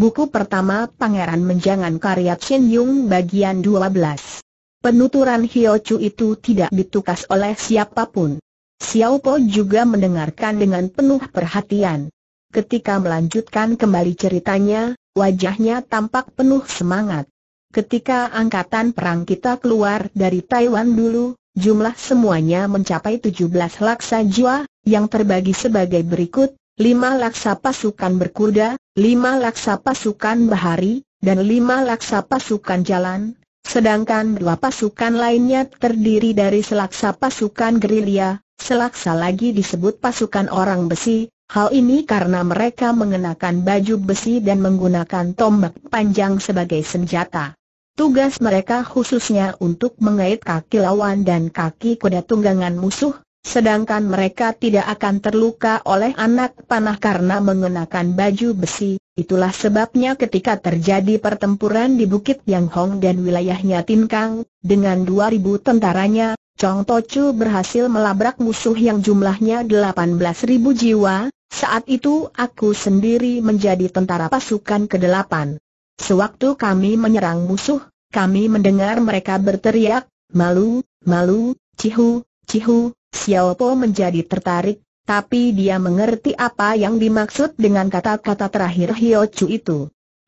Buku pertama Pangeran Menjangan karya Chen Yung bagian 12. Penuturan Hio Chu itu tidak ditukas oleh siapapun. Xiao Po juga mendengarkan dengan penuh perhatian. Ketika melanjutkan kembali ceritanya, wajahnya tampak penuh semangat. Ketika angkatan perang kita keluar dari Taiwan dulu, jumlah semuanya mencapai 17 laksa jiwa, yang terbagi sebagai berikut, 5 laksa pasukan berkuda, lima laksa pasukan bahari, dan lima laksa pasukan jalan, sedangkan dua pasukan lainnya terdiri dari selaksa pasukan gerilya, selaksa lagi disebut pasukan orang besi, hal ini karena mereka mengenakan baju besi dan menggunakan tombak panjang sebagai senjata. Tugas mereka khususnya untuk mengait kaki lawan dan kaki kuda tunggangan musuh, Sedangkan mereka tidak akan terluka oleh anak panah karena mengenakan baju besi, itulah sebabnya ketika terjadi pertempuran di Bukit Yang Hong dan wilayahnya Tinkang, dengan 2000 tentaranya, Chong Tochu berhasil melabrak musuh yang jumlahnya 18.000 jiwa, saat itu aku sendiri menjadi tentara pasukan ke-8. Sewaktu kami menyerang musuh, kami mendengar mereka berteriak, malu, malu, cihu, cihu, Xiaopo menjadi tertarik, tapi dia mengerti apa yang dimaksud dengan kata-kata terakhir Hio Chu itu.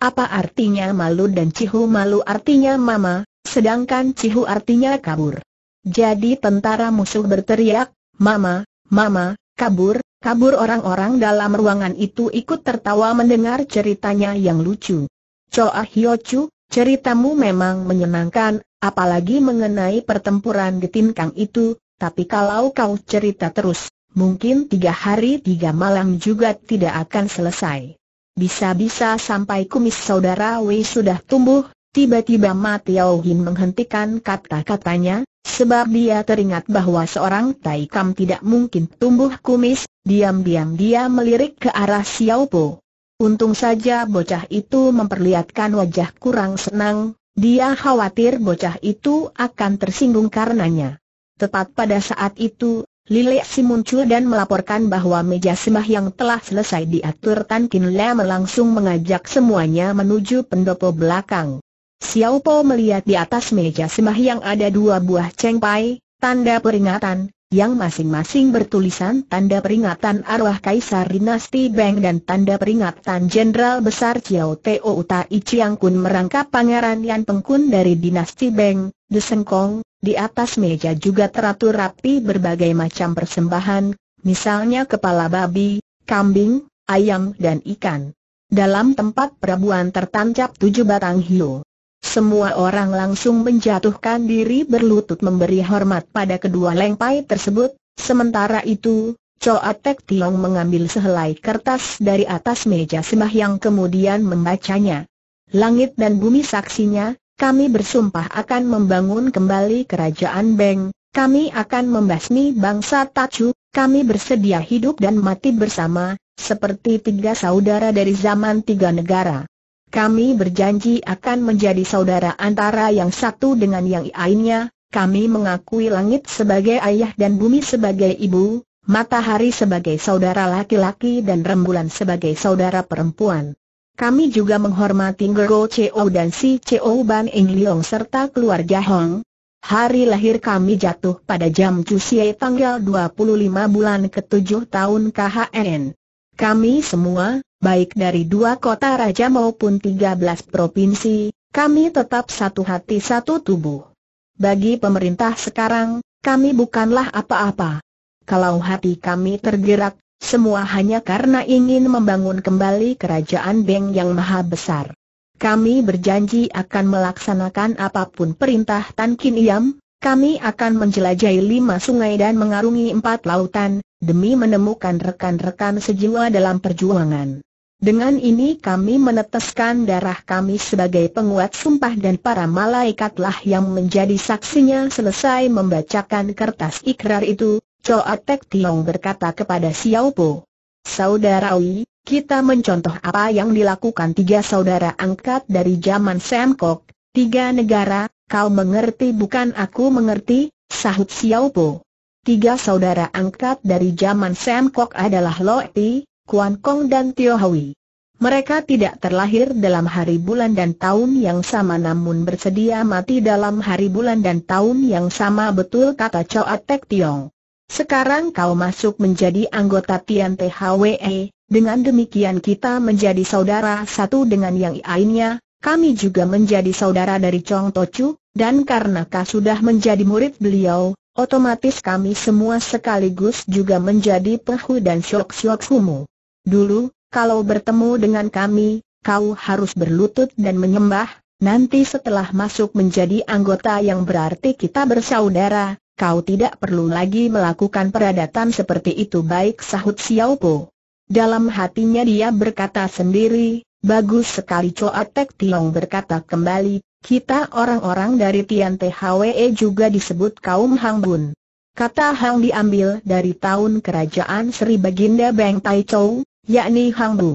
Apa artinya malu dan Cihu malu artinya mama, sedangkan Cihu artinya kabur. Jadi tentara musuh berteriak, mama, mama, kabur, kabur orang-orang dalam ruangan itu ikut tertawa mendengar ceritanya yang lucu. Choa Hio Chu, ceritamu memang menyenangkan, apalagi mengenai pertempuran di Getinkang itu, tapi kalau kau cerita terus, mungkin tiga hari tiga malam juga tidak akan selesai. Bisa-bisa sampai kumis saudara Wei sudah tumbuh, tiba-tiba Matiau Hin menghentikan kata-katanya, sebab dia teringat bahwa seorang Tai Kam tidak mungkin tumbuh kumis, diam-diam dia melirik ke arah Xiao Po. Untung saja bocah itu memperlihatkan wajah kurang senang, dia khawatir bocah itu akan tersinggung karenanya. Tepat pada saat itu, Lilik Si muncul dan melaporkan bahwa meja sembah yang telah selesai diatur Tan Kin Lam langsung mengajak semuanya menuju pendopo belakang. Xiao Po melihat di atas meja sembah yang ada dua buah cengpai, tanda peringatan, yang masing-masing bertulisan tanda peringatan arwah Kaisar Dinasti Beng dan tanda peringatan Jenderal Besar Xiao Teo Utai Chiang Kun merangkap Pangeran Yan Pengkun dari Dinasti Beng, Desengkong, di atas meja juga teratur rapi berbagai macam persembahan, misalnya kepala babi, kambing, ayam dan ikan. Dalam tempat perabuan tertancap tujuh batang hiu. Semua orang langsung menjatuhkan diri berlutut memberi hormat pada kedua lengpai tersebut, sementara itu, Choa Tek Tiong mengambil sehelai kertas dari atas meja sembah yang kemudian membacanya. Langit dan bumi saksinya, kami bersumpah akan membangun kembali kerajaan Beng, kami akan membasmi bangsa Tacu, kami bersedia hidup dan mati bersama, seperti tiga saudara dari zaman tiga negara. Kami berjanji akan menjadi saudara antara yang satu dengan yang lainnya, kami mengakui langit sebagai ayah dan bumi sebagai ibu, matahari sebagai saudara laki-laki dan rembulan sebagai saudara perempuan. Kami juga menghormati Ngo Cheo dan Si Cheo Ban Eng Leong serta keluarga Hong. Hari lahir kami jatuh pada jam Cusie tanggal 25 bulan ke-7 tahun KHN. Kami semua, baik dari dua kota raja maupun 13 provinsi, kami tetap satu hati satu tubuh. Bagi pemerintah sekarang, kami bukanlah apa-apa. Kalau hati kami tergerak, semua hanya karena ingin membangun kembali kerajaan Beng yang maha besar. Kami berjanji akan melaksanakan apapun perintah Tan Kin Iam, kami akan menjelajahi lima sungai dan mengarungi empat lautan, demi menemukan rekan-rekan sejiwa dalam perjuangan. Dengan ini kami meneteskan darah kami sebagai penguat sumpah dan para malaikatlah yang menjadi saksinya selesai membacakan kertas ikrar itu, Coa Tek Tiong berkata kepada Xiao Po. Saudara Wei, kita mencontoh apa yang dilakukan tiga saudara angkat dari zaman Sam Kok, tiga negara, kau mengerti bukan aku mengerti, sahut Xiao Po. Tiga saudara angkat dari zaman Sam Kok adalah Lo Ti, Kuan Kong dan Tio Hui. Mereka tidak terlahir dalam hari bulan dan tahun yang sama namun bersedia mati dalam hari bulan dan tahun yang sama betul kata Choa Tek Tiong. Sekarang kau masuk menjadi anggota Tian THWE, dengan demikian kita menjadi saudara satu dengan yang lainnya, kami juga menjadi saudara dari Chong Tochu, dan karena kau sudah menjadi murid beliau, otomatis kami semua sekaligus juga menjadi pehu dan syok-syok fumu. Dulu, kalau bertemu dengan kami, kau harus berlutut dan menyembah, nanti setelah masuk menjadi anggota yang berarti kita bersaudara, kau tidak perlu lagi melakukan peradatan seperti itu baik sahut Xiao Po. Dalam hatinya dia berkata sendiri, bagus sekali Choa Tek Tiong berkata kembali, kita orang-orang dari Tian THWE juga disebut kaum Hang Bun. Kata Hang diambil dari tahun kerajaan Sri Baginda Beng Tai Chou, yakni Hang Bu.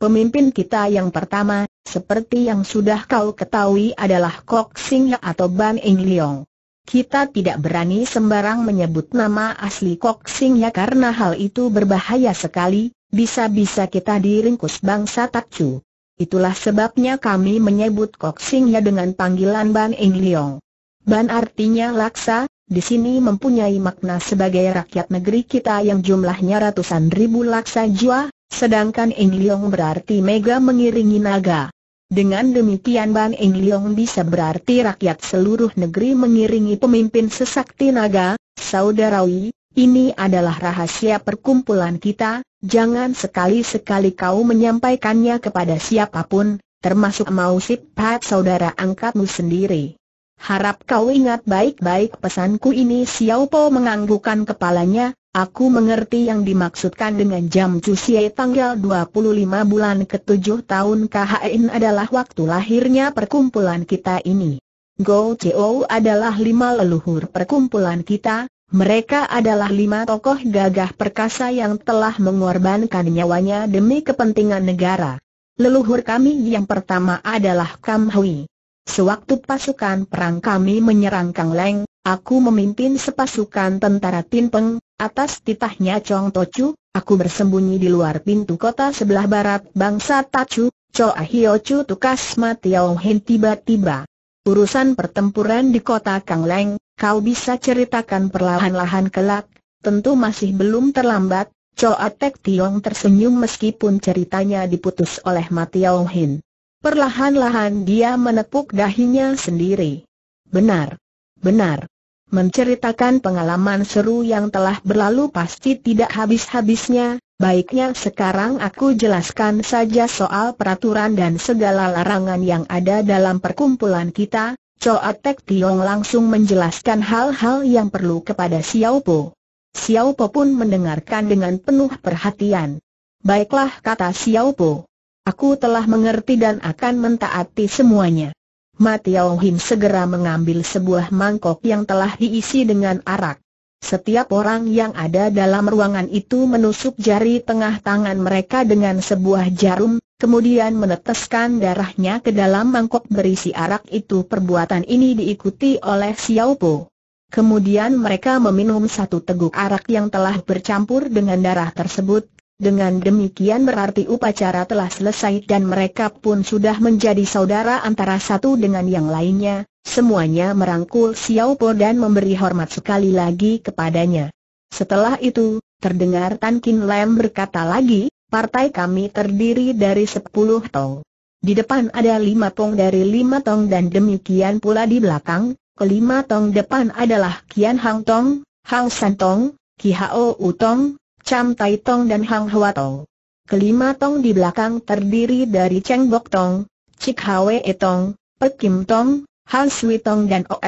Pemimpin kita yang pertama, seperti yang sudah kau ketahui adalah Kok Sing Ya atau Ban Eng Liong. Kita tidak berani sembarang menyebut nama asli Kok Sing ya karena hal itu berbahaya sekali, bisa-bisa kita diringkus bangsa Chu. Itulah sebabnya kami menyebut Kok Sing ya dengan panggilan Ban Eng Liong. Ban artinya laksa, di sini mempunyai makna sebagai rakyat negeri kita yang jumlahnya ratusan ribu laksa jua, sedangkan Eng Liong berarti mega mengiringi naga. Dengan demikian Bang Eng Leong bisa berarti rakyat seluruh negeri mengiringi pemimpin sesakti naga, Saudara saudarawi, ini adalah rahasia perkumpulan kita, jangan sekali-sekali kau menyampaikannya kepada siapapun, termasuk mau Pat saudara angkatmu sendiri. Harap kau ingat baik-baik pesanku ini Xiao Po menganggukkan kepalanya, Aku mengerti yang dimaksudkan dengan jam cusie tanggal 25 bulan ke-7 tahun KHN adalah waktu lahirnya perkumpulan kita ini. Go Cheo adalah lima leluhur perkumpulan kita, mereka adalah lima tokoh gagah perkasa yang telah mengorbankan nyawanya demi kepentingan negara. Leluhur kami yang pertama adalah Kam Hui. Sewaktu pasukan perang kami menyerang Kang Leng, Aku memimpin sepasukan tentara tin peng atas titahnya Chong Tochu, aku bersembunyi di luar pintu kota sebelah barat bangsa Tachu, Choa Hio Chu Tukas Matiao Hin tiba-tiba. Urusan pertempuran di kota Kang Leng, kau bisa ceritakan perlahan-lahan kelak, tentu masih belum terlambat, Choa Tek Tiong tersenyum meskipun ceritanya diputus oleh Matiao Hin. Perlahan-lahan dia menepuk dahinya sendiri. Benar, Benar. Menceritakan pengalaman seru yang telah berlalu pasti tidak habis-habisnya, baiknya sekarang aku jelaskan saja soal peraturan dan segala larangan yang ada dalam perkumpulan kita, Coa Tek Tiong langsung menjelaskan hal-hal yang perlu kepada Xiao Po. Xiao Po pun mendengarkan dengan penuh perhatian. Baiklah kata Xiao Po. Aku telah mengerti dan akan mentaati semuanya. Ma segera mengambil sebuah mangkok yang telah diisi dengan arak. Setiap orang yang ada dalam ruangan itu menusuk jari tengah tangan mereka dengan sebuah jarum, kemudian meneteskan darahnya ke dalam mangkok berisi arak itu. Perbuatan ini diikuti oleh Xiao Po. Kemudian mereka meminum satu teguk arak yang telah bercampur dengan darah tersebut, dengan demikian berarti upacara telah selesai dan mereka pun sudah menjadi saudara antara satu dengan yang lainnya, semuanya merangkul Xiao Po dan memberi hormat sekali lagi kepadanya. Setelah itu, terdengar Tan Kin Lam berkata lagi, partai kami terdiri dari sepuluh tong. Di depan ada lima tong dari lima tong dan demikian pula di belakang, kelima tong depan adalah Kian Hang Tong, Hang San Tong, Ki Hao U Tong, Cham Tai Tong dan Hang Hua Tong. Kelima Tong di belakang terdiri dari Cheng Bok Tong, Chik Hwe e Tong, Pek Kim Tong, Han Sui Tong dan U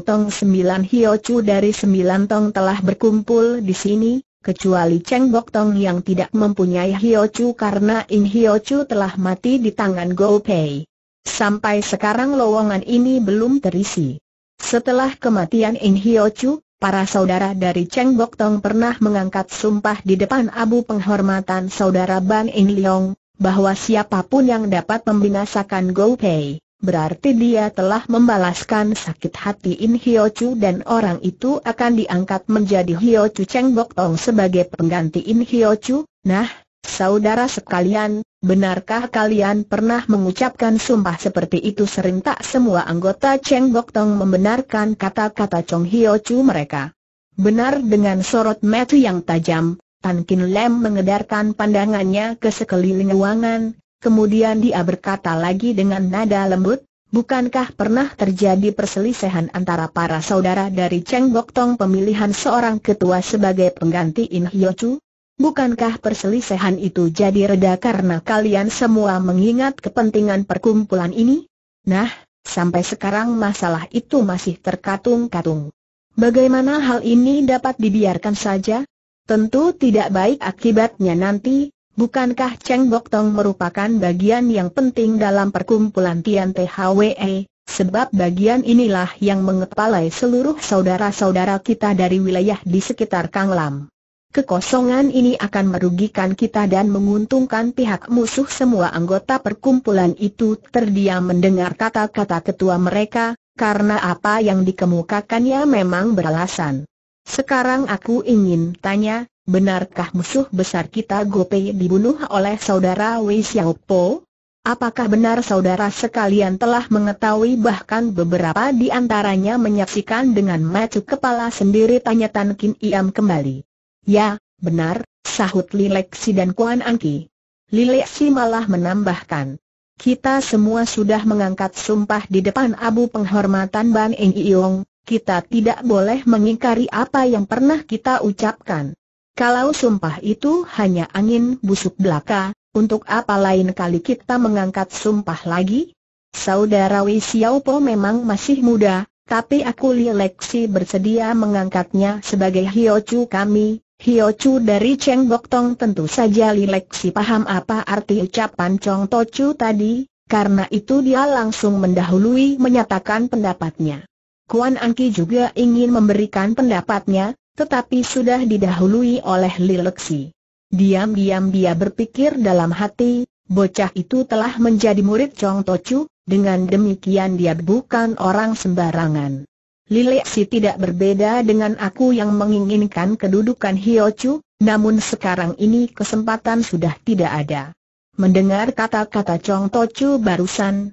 Tong sembilan Hio Chu dari sembilan Tong telah berkumpul di sini, kecuali Cheng Bok Tong yang tidak mempunyai Hio Chu karena In Hio Chu telah mati di tangan Go Pei. Sampai sekarang lowongan ini belum terisi. Setelah kematian In Hio Chu, Para saudara dari Cheng Bok Tong pernah mengangkat sumpah di depan Abu Penghormatan Saudara Ban In Leong, bahwa siapapun yang dapat membinasakan Gou Pei, berarti dia telah membalaskan sakit hati In Hyo Chu dan orang itu akan diangkat menjadi Hyo Chu Cheng Bok Tong sebagai pengganti In Hyo Chu. Nah, saudara sekalian, Benarkah kalian pernah mengucapkan sumpah seperti itu sering tak semua anggota Cheng Bok Tong membenarkan kata-kata Chong Hyo Chu mereka. Benar dengan sorot mata yang tajam, Tan Kin Lem mengedarkan pandangannya ke sekeliling ruangan, kemudian dia berkata lagi dengan nada lembut, bukankah pernah terjadi perselisihan antara para saudara dari Cheng Bok Tong pemilihan seorang ketua sebagai pengganti In Hyo Chu? Bukankah perselisihan itu jadi reda karena kalian semua mengingat kepentingan perkumpulan ini? Nah, sampai sekarang masalah itu masih terkatung-katung. Bagaimana hal ini dapat dibiarkan saja? Tentu tidak baik akibatnya nanti, bukankah Cheng Bok Tong merupakan bagian yang penting dalam perkumpulan Tian THWE, sebab bagian inilah yang mengepalai seluruh saudara-saudara kita dari wilayah di sekitar Kang Lam. Kekosongan ini akan merugikan kita dan menguntungkan pihak musuh semua anggota perkumpulan itu terdiam mendengar kata-kata ketua mereka, karena apa yang dikemukakannya memang beralasan. Sekarang aku ingin tanya, benarkah musuh besar kita Gopei dibunuh oleh saudara Wei Xiaopo? Apakah benar saudara sekalian telah mengetahui bahkan beberapa di antaranya menyaksikan dengan macu kepala sendiri tanya Tan Kim Iam kembali. Ya, benar, sahut Lileksi dan Kuan Angki. Lileksi malah menambahkan. Kita semua sudah mengangkat sumpah di depan abu penghormatan Ban Eng Iyong, kita tidak boleh mengingkari apa yang pernah kita ucapkan. Kalau sumpah itu hanya angin busuk belaka, untuk apa lain kali kita mengangkat sumpah lagi? Saudara Wei Xiaopo memang masih muda, tapi aku Lileksi bersedia mengangkatnya sebagai Hiochu kami, Hio Chu dari Cheng Bok Tong tentu saja si paham apa arti ucapan Chong To Chu tadi, karena itu dia langsung mendahului menyatakan pendapatnya. Kuan Angki juga ingin memberikan pendapatnya, tetapi sudah didahului oleh Lileksi. Diam-diam dia berpikir dalam hati, bocah itu telah menjadi murid Chong To Chu, dengan demikian dia bukan orang sembarangan. Lilexi tidak berbeda dengan aku yang menginginkan kedudukan Chu, namun sekarang ini kesempatan sudah tidak ada. Mendengar kata-kata Chong To Chu barusan,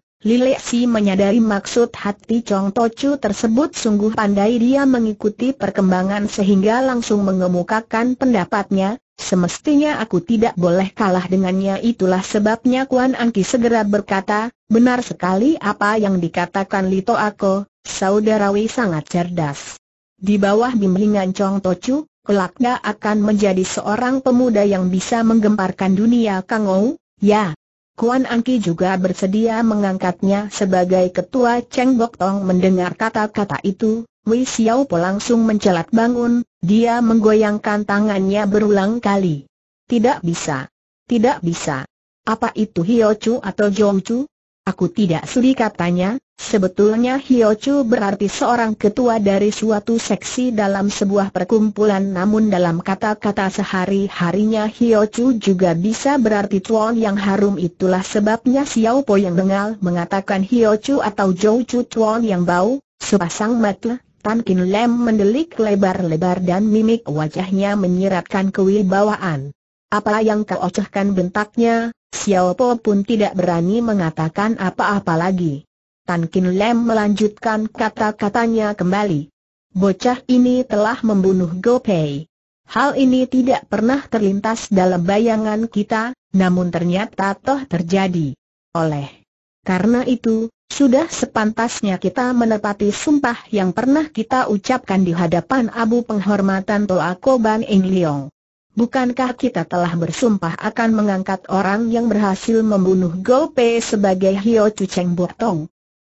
Si menyadari maksud hati Chong Tochu tersebut sungguh pandai dia mengikuti perkembangan sehingga langsung mengemukakan pendapatnya, semestinya aku tidak boleh kalah dengannya itulah sebabnya Kuan Angki segera berkata, benar sekali apa yang dikatakan Lito Ako, saudara Wei sangat cerdas. Di bawah bimbingan Chong Tochu, kelaknya akan menjadi seorang pemuda yang bisa menggemparkan dunia Kang Ou. ya, Kuan Angki juga bersedia mengangkatnya sebagai ketua Cheng Bok Tong mendengar kata-kata itu, Wei Xiao Po langsung mencelat bangun, dia menggoyangkan tangannya berulang kali. Tidak bisa. Tidak bisa. Apa itu Hio Chu atau Jong Chu? Aku tidak sudi katanya, Sebetulnya Chu berarti seorang ketua dari suatu seksi dalam sebuah perkumpulan namun dalam kata-kata sehari-harinya Chu juga bisa berarti tuan yang harum itulah sebabnya Xiao Po yang bengal mengatakan Chu atau Chu tuan yang bau, sepasang mata, Tan Kin Lem mendelik lebar-lebar dan mimik wajahnya menyiratkan kewibawaan. Apa yang kau ocehkan bentaknya, Xiao Po pun tidak berani mengatakan apa-apa lagi. Tan Kin Lem melanjutkan kata-katanya kembali. Bocah ini telah membunuh Go Pei. Hal ini tidak pernah terlintas dalam bayangan kita, namun ternyata toh terjadi. Oleh karena itu, sudah sepantasnya kita menepati sumpah yang pernah kita ucapkan di hadapan Abu Penghormatan Toa Koban Eng Leong. Bukankah kita telah bersumpah akan mengangkat orang yang berhasil membunuh Go Pei sebagai Hio Chu Cheng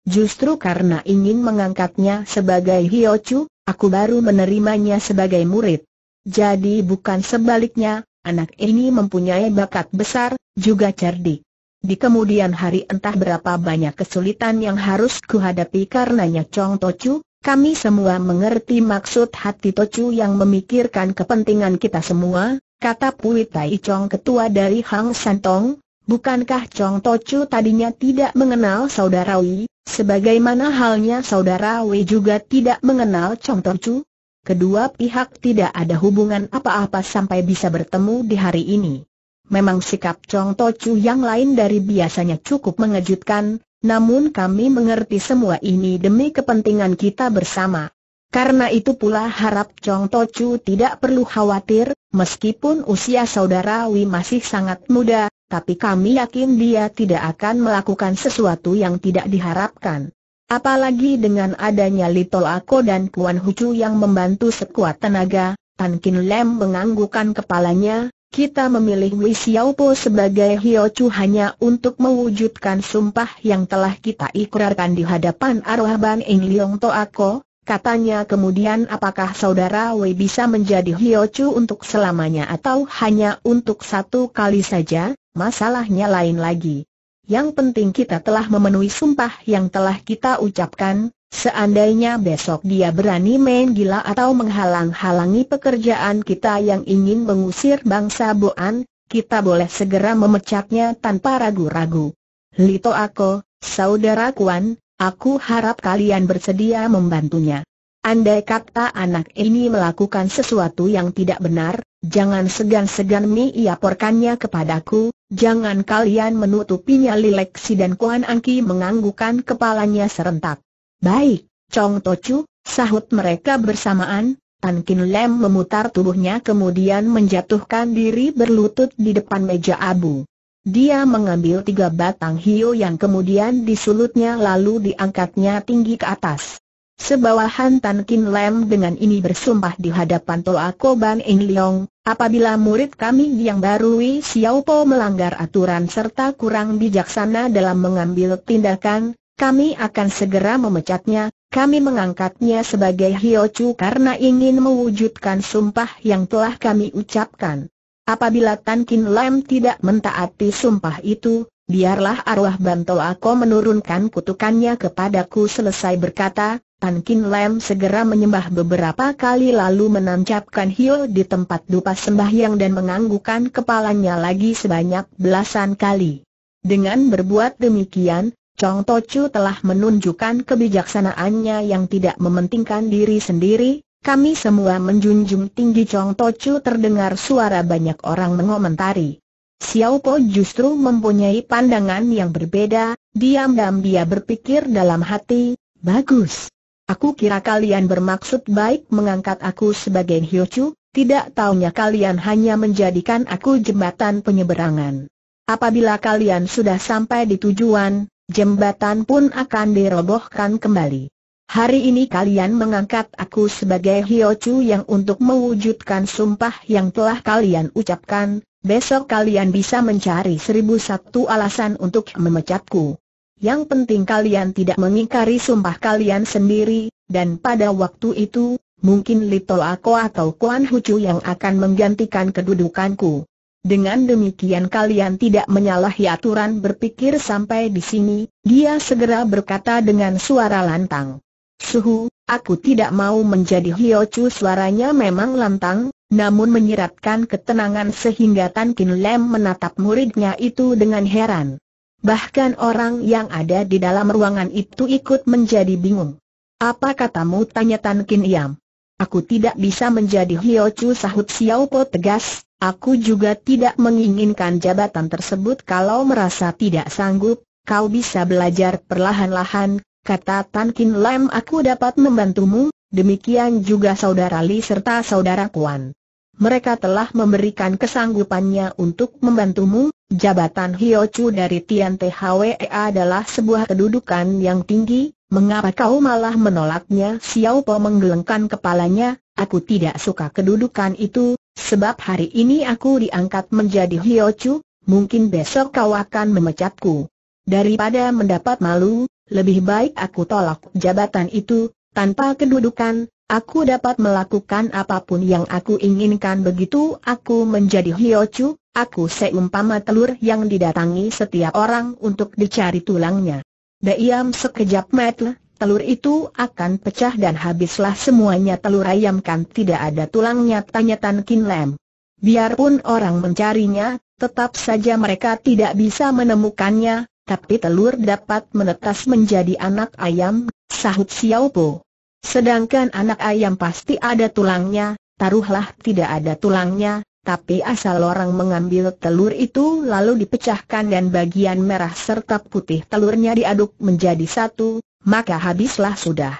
Justru karena ingin mengangkatnya sebagai Hiochu, aku baru menerimanya sebagai murid. Jadi bukan sebaliknya, anak ini mempunyai bakat besar, juga cerdik. Di kemudian hari entah berapa banyak kesulitan yang harus kuhadapi karenanya Chong Tochu, kami semua mengerti maksud hati Tochu yang memikirkan kepentingan kita semua, kata Pui Tai Chong ketua dari Hang Santong, Bukankah Chong Tochu tadinya tidak mengenal saudara Wei, sebagaimana halnya saudara Wei juga tidak mengenal Chong Tochu? Kedua pihak tidak ada hubungan apa-apa sampai bisa bertemu di hari ini. Memang sikap Chong Tochu yang lain dari biasanya cukup mengejutkan, namun kami mengerti semua ini demi kepentingan kita bersama. Karena itu pula harap Chong Tochu tidak perlu khawatir, meskipun usia saudara Wei masih sangat muda, tapi kami yakin dia tidak akan melakukan sesuatu yang tidak diharapkan. Apalagi dengan adanya Little Ako dan Kuan Hucu yang membantu sekuat tenaga, Tan Kin Lem menganggukkan kepalanya, kita memilih Wei Xiaopo sebagai Chu hanya untuk mewujudkan sumpah yang telah kita ikrarkan di hadapan arwah Bang Eng Liong Ako, Katanya kemudian apakah saudara Wei bisa menjadi Hiochu untuk selamanya atau hanya untuk satu kali saja, masalahnya lain lagi. Yang penting kita telah memenuhi sumpah yang telah kita ucapkan, Seandainya besok dia berani main gila atau menghalang-halangi pekerjaan kita yang ingin mengusir bangsa Boan, kita boleh segera memecatnya tanpa ragu-ragu. Lito Ako, Saudara Kuan, Aku harap kalian bersedia membantunya. Andai kata anak ini melakukan sesuatu yang tidak benar, jangan segan-segan miaporkannya kepadaku, jangan kalian menutupinya Lileksi dan Kuan Angki menganggukkan kepalanya serentak. Baik, Chong Tochu, sahut mereka bersamaan, Tan Kin Lem memutar tubuhnya kemudian menjatuhkan diri berlutut di depan meja abu. Dia mengambil tiga batang hio yang kemudian disulutnya lalu diangkatnya tinggi ke atas. Sebawahan Tan Kin Lam dengan ini bersumpah di hadapan Toa Koban Eng Leong, apabila murid kami yang baru Wei Xiao Po melanggar aturan serta kurang bijaksana dalam mengambil tindakan, kami akan segera memecatnya, kami mengangkatnya sebagai Hio Chu karena ingin mewujudkan sumpah yang telah kami ucapkan. Apabila Tan Kin Lam tidak mentaati sumpah itu, biarlah arwah Bantol Ako menurunkan kutukannya kepadaku selesai berkata, Tan Kin Lam segera menyembah beberapa kali lalu menancapkan hiu di tempat dupa sembahyang dan menganggukan kepalanya lagi sebanyak belasan kali. Dengan berbuat demikian, Chong Tochu telah menunjukkan kebijaksanaannya yang tidak mementingkan diri sendiri, kami semua menjunjung tinggi Chong Tochu terdengar suara banyak orang mengomentari. Xiao Po justru mempunyai pandangan yang berbeda, diam-diam dia berpikir dalam hati, bagus. Aku kira kalian bermaksud baik mengangkat aku sebagai Hyo Chu, tidak taunya kalian hanya menjadikan aku jembatan penyeberangan. Apabila kalian sudah sampai di tujuan, jembatan pun akan dirobohkan kembali. Hari ini kalian mengangkat aku sebagai Hiochu yang untuk mewujudkan sumpah yang telah kalian ucapkan, besok kalian bisa mencari seribu satu alasan untuk memecatku. Yang penting kalian tidak mengingkari sumpah kalian sendiri, dan pada waktu itu, mungkin Lito Ako atau Kuan Hucu yang akan menggantikan kedudukanku. Dengan demikian kalian tidak menyalahi aturan berpikir sampai di sini, dia segera berkata dengan suara lantang. Suhu, aku tidak mau menjadi Hiochu suaranya memang lantang, namun menyiratkan ketenangan sehingga Tan Kin Lem menatap muridnya itu dengan heran. Bahkan orang yang ada di dalam ruangan itu ikut menjadi bingung. Apa katamu tanya Tan Kin Yam? Aku tidak bisa menjadi Hiochu sahut Xiao Po tegas, aku juga tidak menginginkan jabatan tersebut kalau merasa tidak sanggup, kau bisa belajar perlahan-lahan, kata Tan Kin Lam aku dapat membantumu, demikian juga saudara Li serta saudara Kuan. Mereka telah memberikan kesanggupannya untuk membantumu, jabatan Hiochu dari Tian THWE adalah sebuah kedudukan yang tinggi, mengapa kau malah menolaknya? Xiao Po menggelengkan kepalanya, aku tidak suka kedudukan itu, sebab hari ini aku diangkat menjadi Hiochu, mungkin besok kau akan memecatku. Daripada mendapat malu, lebih baik aku tolak jabatan itu, tanpa kedudukan, aku dapat melakukan apapun yang aku inginkan begitu aku menjadi Hiochu, aku seumpama telur yang didatangi setiap orang untuk dicari tulangnya. Daiam sekejap metle, telur itu akan pecah dan habislah semuanya telur ayam kan tidak ada tulangnya tanya Tan Kin Lem. Biarpun orang mencarinya, tetap saja mereka tidak bisa menemukannya, tapi telur dapat menetas menjadi anak ayam, sahut Xiao Po. Sedangkan anak ayam pasti ada tulangnya, taruhlah tidak ada tulangnya, tapi asal orang mengambil telur itu lalu dipecahkan dan bagian merah serta putih telurnya diaduk menjadi satu, maka habislah sudah.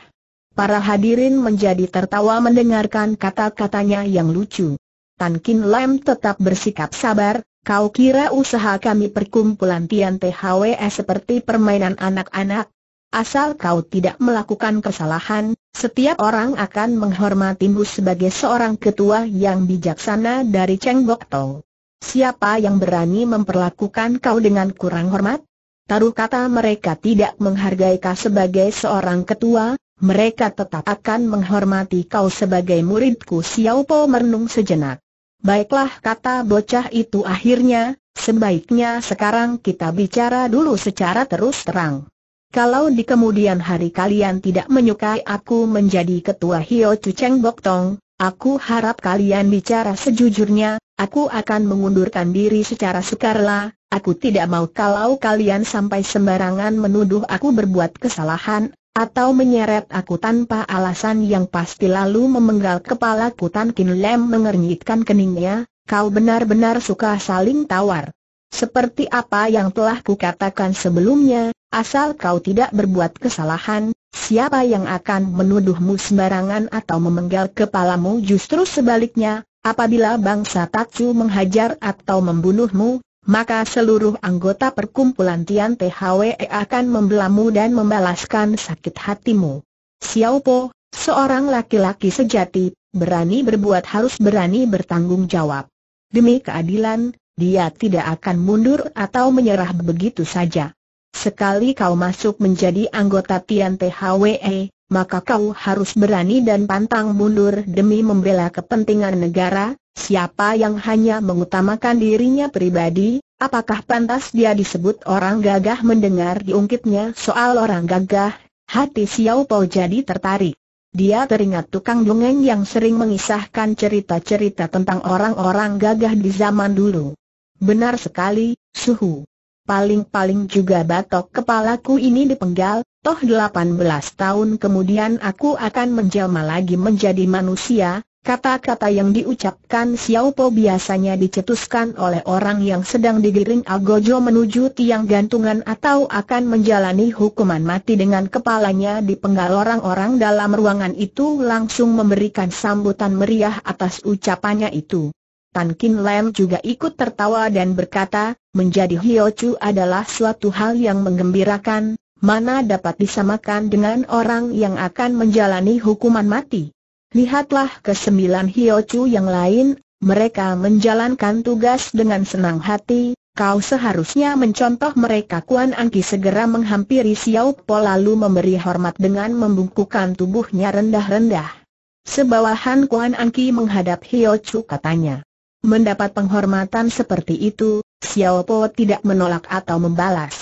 Para hadirin menjadi tertawa mendengarkan kata-katanya yang lucu. Tan Kin Lam tetap bersikap sabar, Kau kira usaha kami perkumpulan Tian THWE seperti permainan anak-anak? Asal kau tidak melakukan kesalahan, setiap orang akan menghormatimu sebagai seorang ketua yang bijaksana dari Cheng Bok Tong. Siapa yang berani memperlakukan kau dengan kurang hormat? Taruh kata mereka tidak menghargai kau sebagai seorang ketua, mereka tetap akan menghormati kau sebagai muridku Xiao Po merenung sejenak. Baiklah kata bocah itu akhirnya, sebaiknya sekarang kita bicara dulu secara terus terang. Kalau di kemudian hari kalian tidak menyukai aku menjadi ketua Hio Cuceng Bok Tong, aku harap kalian bicara sejujurnya, aku akan mengundurkan diri secara sukarela, aku tidak mau kalau kalian sampai sembarangan menuduh aku berbuat kesalahan, atau menyeret aku tanpa alasan yang pasti lalu memenggal kepala Tan Kin Lem mengernyitkan keningnya, kau benar-benar suka saling tawar. Seperti apa yang telah kukatakan sebelumnya, asal kau tidak berbuat kesalahan, siapa yang akan menuduhmu sembarangan atau memenggal kepalamu justru sebaliknya, apabila bangsa Tatsu menghajar atau membunuhmu, maka seluruh anggota perkumpulan Tian THWE akan membelamu dan membalaskan sakit hatimu. Xiao Po, seorang laki-laki sejati, berani berbuat harus berani bertanggung jawab. Demi keadilan, dia tidak akan mundur atau menyerah begitu saja. Sekali kau masuk menjadi anggota Tian THWE, maka kau harus berani dan pantang mundur demi membela kepentingan negara, siapa yang hanya mengutamakan dirinya pribadi, apakah pantas dia disebut orang gagah mendengar diungkitnya soal orang gagah, hati Xiao Pao jadi tertarik. Dia teringat tukang dongeng yang sering mengisahkan cerita-cerita tentang orang-orang gagah di zaman dulu. Benar sekali, suhu. Paling-paling juga batok kepalaku ini dipenggal, Toh 18 tahun kemudian aku akan menjelma lagi menjadi manusia, kata-kata yang diucapkan Xiao Po biasanya dicetuskan oleh orang yang sedang digiring agojo menuju tiang gantungan atau akan menjalani hukuman mati dengan kepalanya dipenggal orang-orang dalam ruangan itu langsung memberikan sambutan meriah atas ucapannya itu. Tan Kin Lam juga ikut tertawa dan berkata, menjadi Hio Chu adalah suatu hal yang menggembirakan, mana dapat disamakan dengan orang yang akan menjalani hukuman mati. Lihatlah kesembilan sembilan hiocu yang lain, mereka menjalankan tugas dengan senang hati, kau seharusnya mencontoh mereka Kuan Angki segera menghampiri Xiao Po lalu memberi hormat dengan membungkukan tubuhnya rendah-rendah. Sebawahan Kuan Angki menghadap Hiochu katanya. Mendapat penghormatan seperti itu, Xiao Po tidak menolak atau membalas.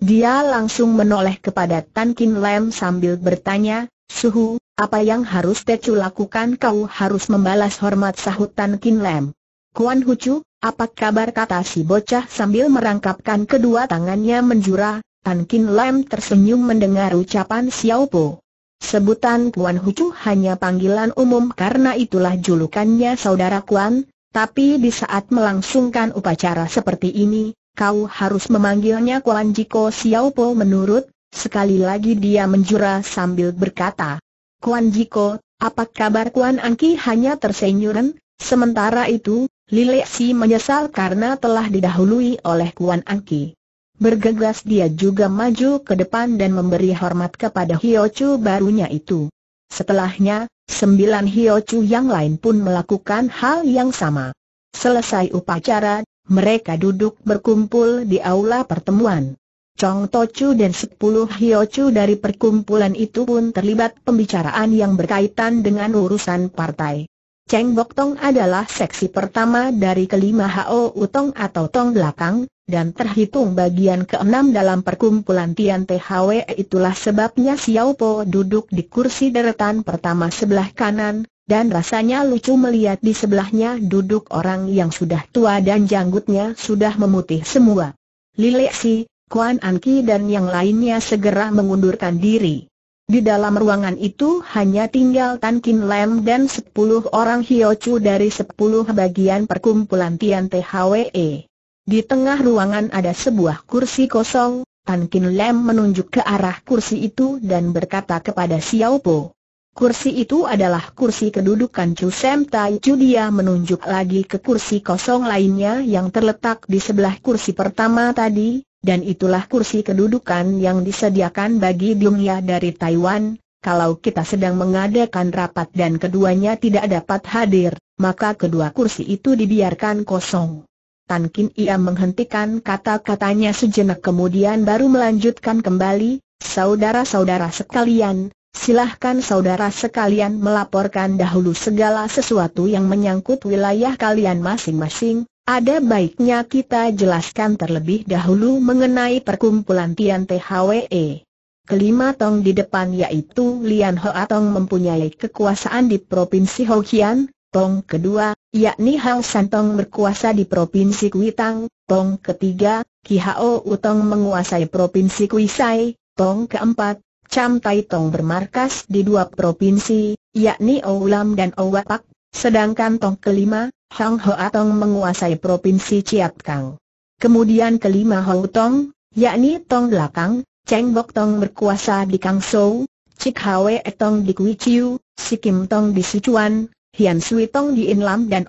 Dia langsung menoleh kepada Tan Kin Lam sambil bertanya, Suhu, apa yang harus Tecu lakukan kau harus membalas hormat sahut Tan Kin Lam. Kuan Hucu, apa kabar kata si bocah sambil merangkapkan kedua tangannya menjura, Tan Kin Lam tersenyum mendengar ucapan Xiao Po. Sebutan Kuan Hucu hanya panggilan umum karena itulah julukannya saudara Kuan, tapi di saat melangsungkan upacara seperti ini, kau harus memanggilnya Kuan Jiko Xiaopo menurut, sekali lagi dia menjura sambil berkata, Kuan Jiko, apa kabar Kuan Angki hanya tersenyuran, sementara itu, Lilik Si menyesal karena telah didahului oleh Kuan Angki. Bergegas dia juga maju ke depan dan memberi hormat kepada Chu barunya itu. Setelahnya, sembilan Chu yang lain pun melakukan hal yang sama. Selesai upacara, mereka duduk berkumpul di aula pertemuan. Chong Tochu dan sepuluh Hiochu dari perkumpulan itu pun terlibat pembicaraan yang berkaitan dengan urusan partai. Cheng Bok Tong adalah seksi pertama dari kelima Hao Utong atau Tong belakang, dan terhitung bagian keenam dalam perkumpulan Tian THW e. itulah sebabnya Xiao Po duduk di kursi deretan pertama sebelah kanan, dan rasanya lucu melihat di sebelahnya duduk orang yang sudah tua dan janggutnya sudah memutih semua. Lilek si, Kuan Anki dan yang lainnya segera mengundurkan diri. Di dalam ruangan itu hanya tinggal Tan Kin Lam dan sepuluh orang Hiochu dari sepuluh bagian perkumpulan Tian THWE. Di tengah ruangan ada sebuah kursi kosong, Tan Kin Lam menunjuk ke arah kursi itu dan berkata kepada Xiao Po. Kursi itu adalah kursi kedudukan Chu Sam Tai Chu dia menunjuk lagi ke kursi kosong lainnya yang terletak di sebelah kursi pertama tadi, dan itulah kursi kedudukan yang disediakan bagi Dongya dari Taiwan. Kalau kita sedang mengadakan rapat dan keduanya tidak dapat hadir, maka kedua kursi itu dibiarkan kosong. Tan Kin Ia menghentikan kata-katanya sejenak kemudian baru melanjutkan kembali, saudara-saudara sekalian, Silahkan saudara sekalian melaporkan dahulu segala sesuatu yang menyangkut wilayah kalian masing-masing, ada baiknya kita jelaskan terlebih dahulu mengenai perkumpulan Tian THWE. Kelima tong di depan yaitu Lian Hoa Tong mempunyai kekuasaan di Provinsi Hokian, tong kedua, yakni Hang San Tong berkuasa di Provinsi Kuitang, tong ketiga, Ki Hao Utong menguasai Provinsi Kuisai, tong keempat, Cham Tai Tong bermarkas di dua provinsi, yakni Oulam dan Owapak, sedangkan Tong kelima, Hang Hoa Tong menguasai provinsi Chiat Kang. Kemudian kelima Hou Tong, yakni Tong Lakang, Cheng Bok Tong berkuasa di Kang Sou, Cik Hwe e Tong di Kui Chiu, Sikim Tong di Sichuan, Hian Sui Tong di Inlam dan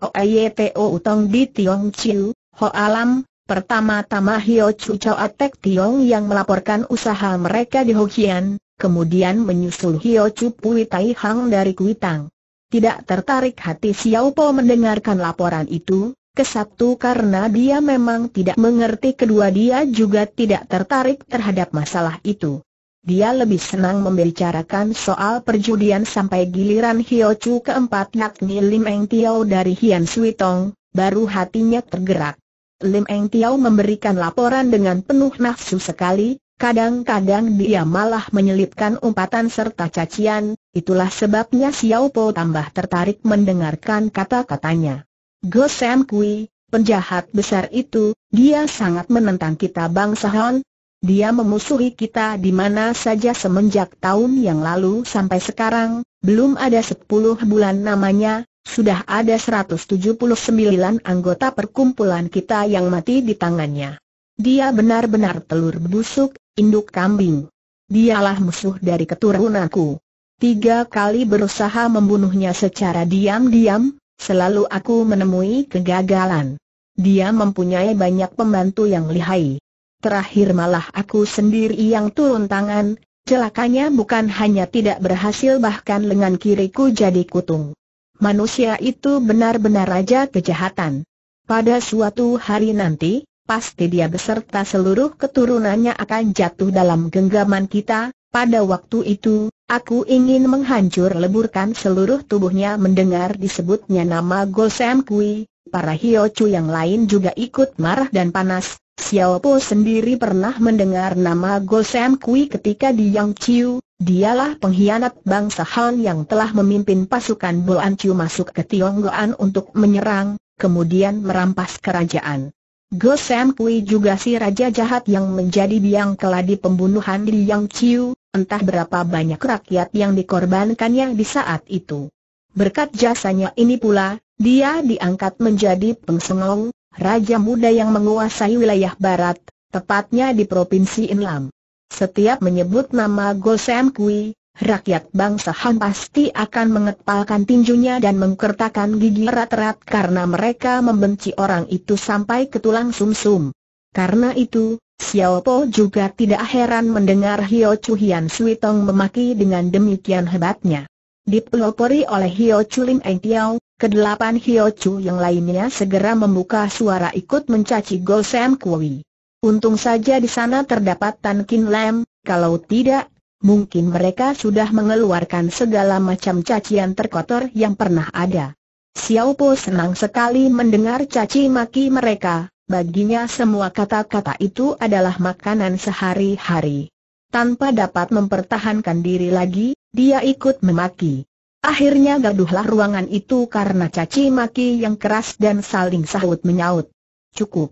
Teo Tong di Tiong Chiu, Ho Alam, Pertama-tama Hio Chu Chao Atek Tiong yang melaporkan usaha mereka di Hokian, kemudian menyusul Hio Chu Pui Tai Hang dari Kuitang. Tidak tertarik hati Xiao Po mendengarkan laporan itu, kesatu karena dia memang tidak mengerti kedua dia juga tidak tertarik terhadap masalah itu. Dia lebih senang membicarakan soal perjudian sampai giliran Hio Chu keempat yakni Lim Eng Tiao dari Hian Sui Tong, baru hatinya tergerak. Lim Eng Tiao memberikan laporan dengan penuh nafsu sekali, Kadang-kadang dia malah menyelipkan umpatan serta cacian, itulah sebabnya Xiao Po tambah tertarik mendengarkan kata-katanya. Go Sam Kui, penjahat besar itu, dia sangat menentang kita bangsa Hon. Dia memusuhi kita di mana saja semenjak tahun yang lalu sampai sekarang, belum ada 10 bulan namanya, sudah ada 179 anggota perkumpulan kita yang mati di tangannya. Dia benar-benar telur busuk, induk kambing. Dialah musuh dari keturunanku. Tiga kali berusaha membunuhnya secara diam-diam, selalu aku menemui kegagalan. Dia mempunyai banyak pembantu yang lihai. Terakhir malah aku sendiri yang turun tangan, celakanya bukan hanya tidak berhasil bahkan lengan kiriku jadi kutung. Manusia itu benar-benar raja kejahatan. Pada suatu hari nanti, pasti dia beserta seluruh keturunannya akan jatuh dalam genggaman kita, pada waktu itu, aku ingin menghancur leburkan seluruh tubuhnya mendengar disebutnya nama Sam Kui, para Hiochu yang lain juga ikut marah dan panas. Xiao Po sendiri pernah mendengar nama Sam Kui ketika di Yang Chiu, dialah pengkhianat bangsa Han yang telah memimpin pasukan Bulan Chiu masuk ke Tionggoan untuk menyerang, kemudian merampas kerajaan. Go juga si raja jahat yang menjadi biang keladi pembunuhan di Yang Chiu, entah berapa banyak rakyat yang dikorbankannya di saat itu. Berkat jasanya ini pula, dia diangkat menjadi Pengsengong, raja muda yang menguasai wilayah barat, tepatnya di Provinsi Inlam. Setiap menyebut nama Go Kui, rakyat bangsa Han pasti akan mengepalkan tinjunya dan mengkertakan gigi erat-erat karena mereka membenci orang itu sampai ke tulang sumsum. Karena itu, Xiao Po juga tidak heran mendengar Hio Chu Hian Sui Tong memaki dengan demikian hebatnya. Dipelopori oleh Hio Chu Lim Eng Tiao, kedelapan Hio Chu yang lainnya segera membuka suara ikut mencaci Go Sam Kui. Untung saja di sana terdapat Tan Kin Lam, kalau tidak mungkin mereka sudah mengeluarkan segala macam cacian terkotor yang pernah ada. Xiao Po senang sekali mendengar caci maki mereka, baginya semua kata-kata itu adalah makanan sehari-hari. Tanpa dapat mempertahankan diri lagi, dia ikut memaki. Akhirnya gaduhlah ruangan itu karena caci maki yang keras dan saling sahut menyaut. Cukup.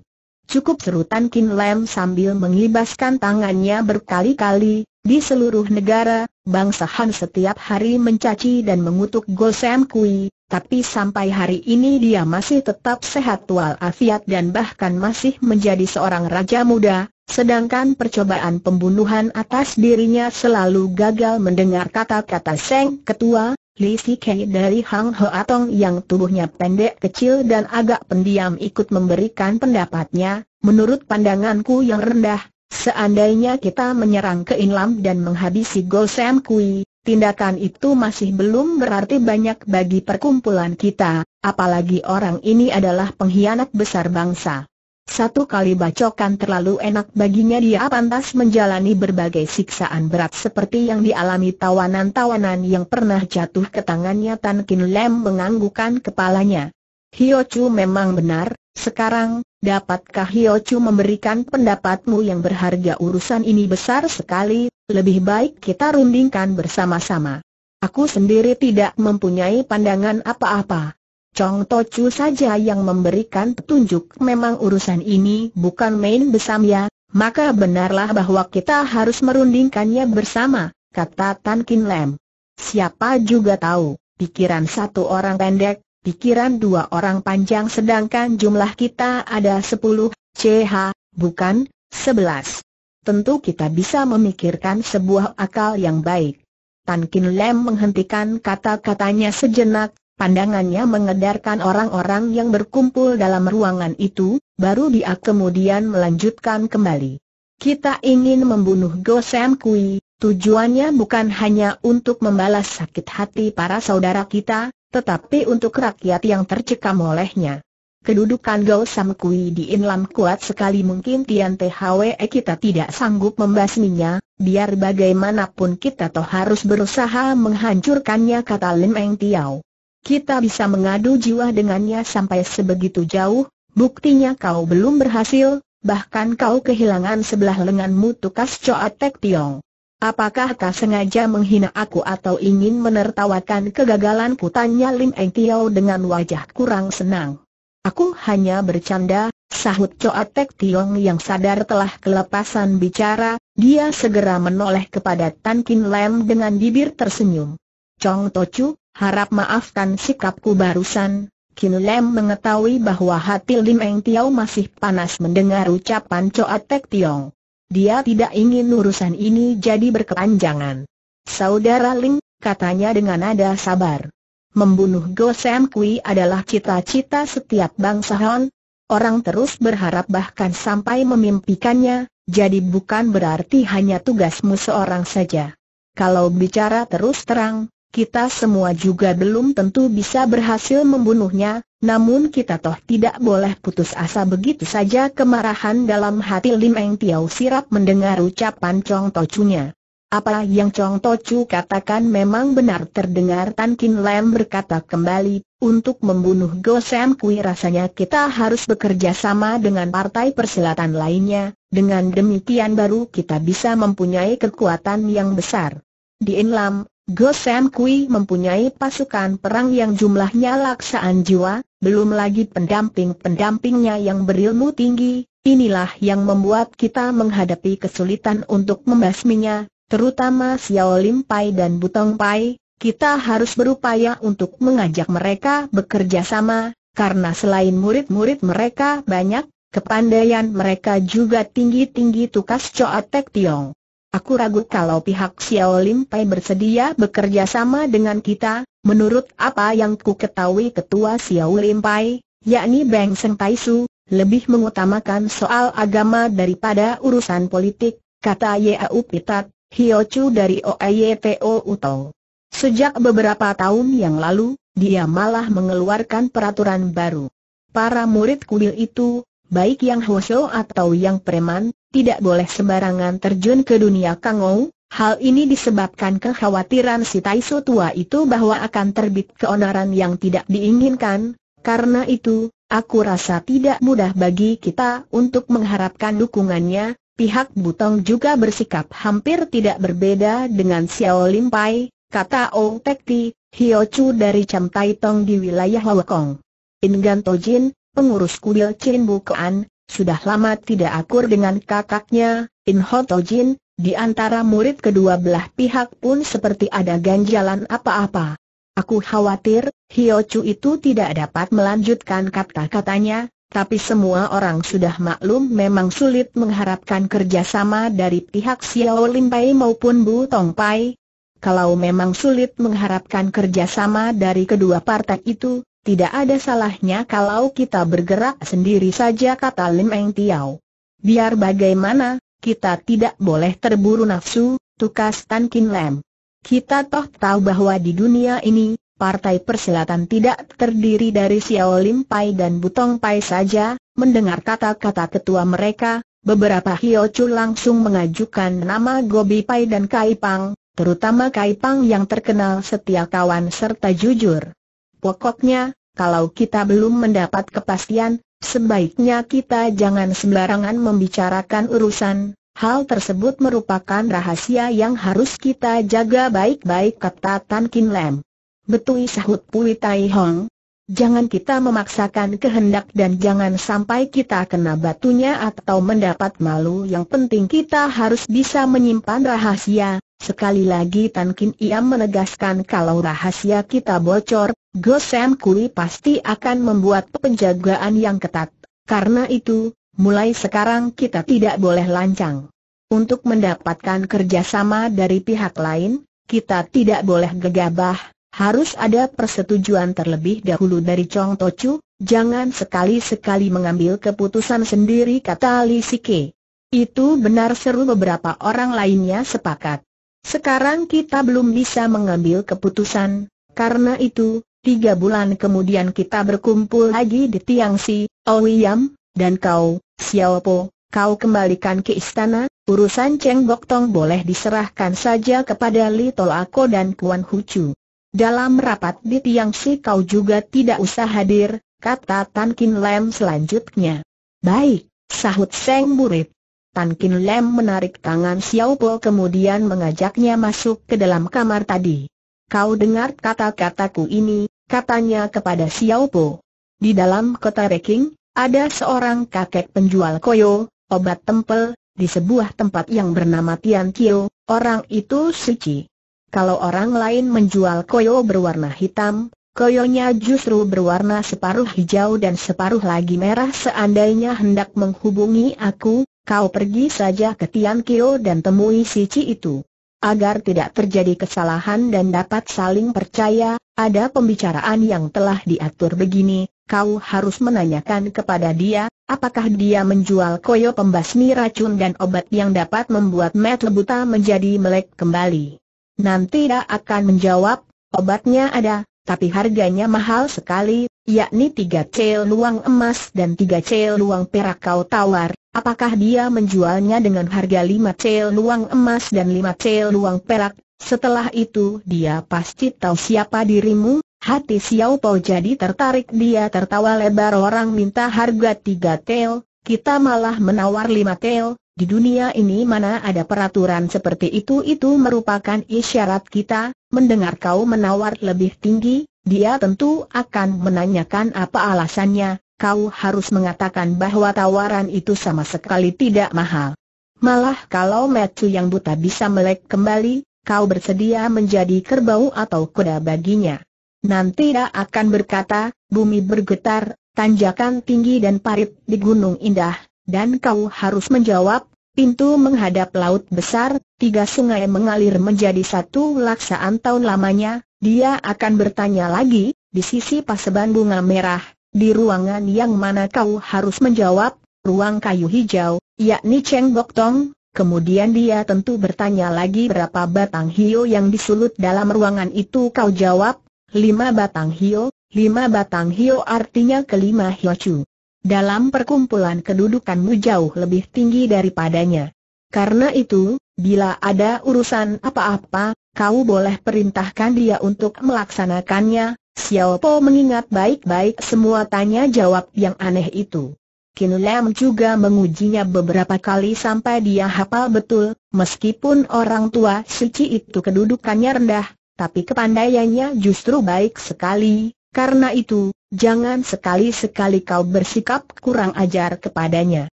Cukup serutan Kin Lam sambil mengibaskan tangannya berkali-kali, di seluruh negara, bangsa Han setiap hari mencaci dan mengutuk Gosem Kui, tapi sampai hari ini dia masih tetap sehat walafiat dan bahkan masih menjadi seorang raja muda, sedangkan percobaan pembunuhan atas dirinya selalu gagal mendengar kata-kata Seng Ketua, Li Kei dari Hang Hoatong yang tubuhnya pendek kecil dan agak pendiam ikut memberikan pendapatnya, menurut pandanganku yang rendah, Seandainya kita menyerang ke Inlam dan menghabisi Gol Sam Kui, tindakan itu masih belum berarti banyak bagi perkumpulan kita, apalagi orang ini adalah pengkhianat besar bangsa. Satu kali bacokan terlalu enak baginya dia pantas menjalani berbagai siksaan berat seperti yang dialami tawanan-tawanan yang pernah jatuh ke tangannya Tan Kin Lem menganggukan kepalanya. Hio Chu memang benar, sekarang, dapatkah Hio Chu memberikan pendapatmu yang berharga urusan ini besar sekali, lebih baik kita rundingkan bersama-sama. Aku sendiri tidak mempunyai pandangan apa-apa. Chong Chu saja yang memberikan petunjuk memang urusan ini bukan main besam ya, maka benarlah bahwa kita harus merundingkannya bersama, kata Tan Kin Lem. Siapa juga tahu, pikiran satu orang pendek, pikiran dua orang panjang sedangkan jumlah kita ada sepuluh, CH, bukan, sebelas. Tentu kita bisa memikirkan sebuah akal yang baik. Tan Kin Lem menghentikan kata-katanya sejenak, pandangannya mengedarkan orang-orang yang berkumpul dalam ruangan itu, baru dia kemudian melanjutkan kembali. Kita ingin membunuh Go Sam Kui, tujuannya bukan hanya untuk membalas sakit hati para saudara kita, tetapi untuk rakyat yang tercekam olehnya. Kedudukan Gao Sam Kui di Inlam kuat sekali mungkin Tian THWE kita tidak sanggup membasminya, biar bagaimanapun kita toh harus berusaha menghancurkannya kata Lim Eng Tiao. Kita bisa mengadu jiwa dengannya sampai sebegitu jauh, buktinya kau belum berhasil, bahkan kau kehilangan sebelah lenganmu tukas Coatek Tiong. Apakah kau sengaja menghina aku atau ingin menertawakan kegagalan Tanya Lim Eng Tiao dengan wajah kurang senang. Aku hanya bercanda, sahut Choa Tek Tiong yang sadar telah kelepasan bicara, dia segera menoleh kepada Tan Kin Lam dengan bibir tersenyum. Chong Tochu, harap maafkan sikapku barusan. Kin Lam mengetahui bahwa hati Lim Eng Tiao masih panas mendengar ucapan Choa Tek Tiong. Dia tidak ingin urusan ini jadi berkepanjangan. Saudara Ling, katanya dengan nada sabar. Membunuh Go Sam Kui adalah cita-cita setiap bangsa bangsawan. Orang terus berharap bahkan sampai memimpikannya, jadi bukan berarti hanya tugasmu seorang saja. Kalau bicara terus terang, kita semua juga belum tentu bisa berhasil membunuhnya, namun kita toh tidak boleh putus asa begitu saja kemarahan dalam hati Lim Eng Tiau sirap mendengar ucapan Chong Tocunya. Apa yang Chong Tocu katakan memang benar terdengar Tan Kin Lam berkata kembali, untuk membunuh Go Sam Kui rasanya kita harus bekerja sama dengan partai persilatan lainnya, dengan demikian baru kita bisa mempunyai kekuatan yang besar. Di Inlam, Gosen Kui mempunyai pasukan perang yang jumlahnya laksaan jiwa, belum lagi pendamping-pendampingnya yang berilmu tinggi, inilah yang membuat kita menghadapi kesulitan untuk membasminya, terutama Xiao Lim Pai dan Butong Pai, kita harus berupaya untuk mengajak mereka bekerja sama, karena selain murid-murid mereka banyak, kepandaian mereka juga tinggi-tinggi tukas Choa Tek Tiong. Aku ragu kalau pihak Xiao Lim Pai bersedia bekerja sama dengan kita, menurut apa yang ku ketahui ketua Xiao Lim Pai, yakni Beng Seng Tai Su, lebih mengutamakan soal agama daripada urusan politik, kata Yau Pitat, Chu dari OAYTO e Uto. Sejak beberapa tahun yang lalu, dia malah mengeluarkan peraturan baru. Para murid kuil itu, baik yang hoso atau yang preman, tidak boleh sembarangan terjun ke dunia kangou. Hal ini disebabkan kekhawatiran si Taisho tua itu bahwa akan terbit keonaran yang tidak diinginkan, karena itu, aku rasa tidak mudah bagi kita untuk mengharapkan dukungannya, pihak Butong juga bersikap hampir tidak berbeda dengan Xiao Lim Pai, kata Ong Tek Ti, Hio Chu dari Cham Tai Tong di wilayah Hawakong. In Gan Jin, pengurus kuil Chin Kean sudah lama tidak akur dengan kakaknya, In Ho Jin, di antara murid kedua belah pihak pun seperti ada ganjalan apa-apa. Aku khawatir, Hio Chu itu tidak dapat melanjutkan kata-katanya, tapi semua orang sudah maklum memang sulit mengharapkan kerjasama dari pihak Xiao Lim Pai maupun Bu Tong Pai. Kalau memang sulit mengharapkan kerjasama dari kedua partai itu, tidak ada salahnya kalau kita bergerak sendiri saja kata Lim Eng Tiao. Biar bagaimana, kita tidak boleh terburu nafsu, tukas Tan Kin Lam. Kita toh tahu bahwa di dunia ini, partai Perselatan tidak terdiri dari Xiao Lim Pai dan Butong Pai saja, mendengar kata-kata ketua mereka, beberapa Chu langsung mengajukan nama Gobi Pai dan Kai Pang, terutama Kai Pang yang terkenal setia kawan serta jujur. Pokoknya, kalau kita belum mendapat kepastian, sebaiknya kita jangan sembarangan membicarakan urusan, hal tersebut merupakan rahasia yang harus kita jaga baik-baik kata Tan Kin Lam. Betui sahut Pui Tai Hong, Jangan kita memaksakan kehendak dan jangan sampai kita kena batunya atau mendapat malu Yang penting kita harus bisa menyimpan rahasia Sekali lagi Tan Kim ia menegaskan kalau rahasia kita bocor Gosem Kui pasti akan membuat penjagaan yang ketat Karena itu, mulai sekarang kita tidak boleh lancang Untuk mendapatkan kerjasama dari pihak lain, kita tidak boleh gegabah harus ada persetujuan terlebih dahulu dari Chong Tochu, jangan sekali-sekali mengambil keputusan sendiri kata Li Sike. Itu benar seru beberapa orang lainnya sepakat. Sekarang kita belum bisa mengambil keputusan, karena itu, tiga bulan kemudian kita berkumpul lagi di Tiang Si, Ouyam, oh dan kau, Xiao Po, kau kembalikan ke istana, urusan Cheng Bok Tong boleh diserahkan saja kepada Li Tolako dan Kuan Hu Chu. Dalam rapat di Tiang Si kau juga tidak usah hadir, kata Tan Kin Lem selanjutnya. Baik, sahut Seng Burit. Tan Kin Lem menarik tangan Xiao Po kemudian mengajaknya masuk ke dalam kamar tadi. Kau dengar kata-kataku ini, katanya kepada Xiao Po. Di dalam kota Reking, ada seorang kakek penjual koyo, obat tempel, di sebuah tempat yang bernama Tian Kio, orang itu suci. Kalau orang lain menjual koyo berwarna hitam, koyonya justru berwarna separuh hijau dan separuh lagi merah seandainya hendak menghubungi aku, kau pergi saja ke Tian Kio dan temui si Ci itu. Agar tidak terjadi kesalahan dan dapat saling percaya, ada pembicaraan yang telah diatur begini, kau harus menanyakan kepada dia, apakah dia menjual koyo pembasmi racun dan obat yang dapat membuat Matt Lebuta menjadi melek kembali. Nanti dia akan menjawab, obatnya ada, tapi harganya mahal sekali, yakni tiga cel luang emas dan tiga cel luang perak kau tawar. Apakah dia menjualnya dengan harga lima cel luang emas dan lima cel luang perak? Setelah itu dia pasti tahu siapa dirimu. Hati Xiao Pao jadi tertarik dia tertawa lebar orang minta harga tiga tel, kita malah menawar lima tel, di dunia ini mana ada peraturan seperti itu itu merupakan isyarat kita, mendengar kau menawar lebih tinggi, dia tentu akan menanyakan apa alasannya, kau harus mengatakan bahwa tawaran itu sama sekali tidak mahal. Malah kalau Matthew yang buta bisa melek kembali, kau bersedia menjadi kerbau atau kuda baginya. Nanti dia akan berkata, bumi bergetar, tanjakan tinggi dan parit di gunung indah, dan kau harus menjawab, Pintu menghadap laut besar, tiga sungai mengalir menjadi satu laksaan tahun lamanya, dia akan bertanya lagi, di sisi paseban bunga merah, di ruangan yang mana kau harus menjawab, ruang kayu hijau, yakni Cheng Bok Tong, kemudian dia tentu bertanya lagi berapa batang hio yang disulut dalam ruangan itu kau jawab, lima batang hio, lima batang hio artinya kelima cu. Dalam perkumpulan kedudukanmu jauh lebih tinggi daripadanya. Karena itu, bila ada urusan apa-apa, kau boleh perintahkan dia untuk melaksanakannya. Xiao Po mengingat baik-baik semua tanya jawab yang aneh itu. Qin Lam juga mengujinya beberapa kali sampai dia hafal betul, meskipun orang tua suci itu kedudukannya rendah, tapi kepandaiannya justru baik sekali, karena itu, jangan sekali-sekali kau bersikap kurang ajar kepadanya.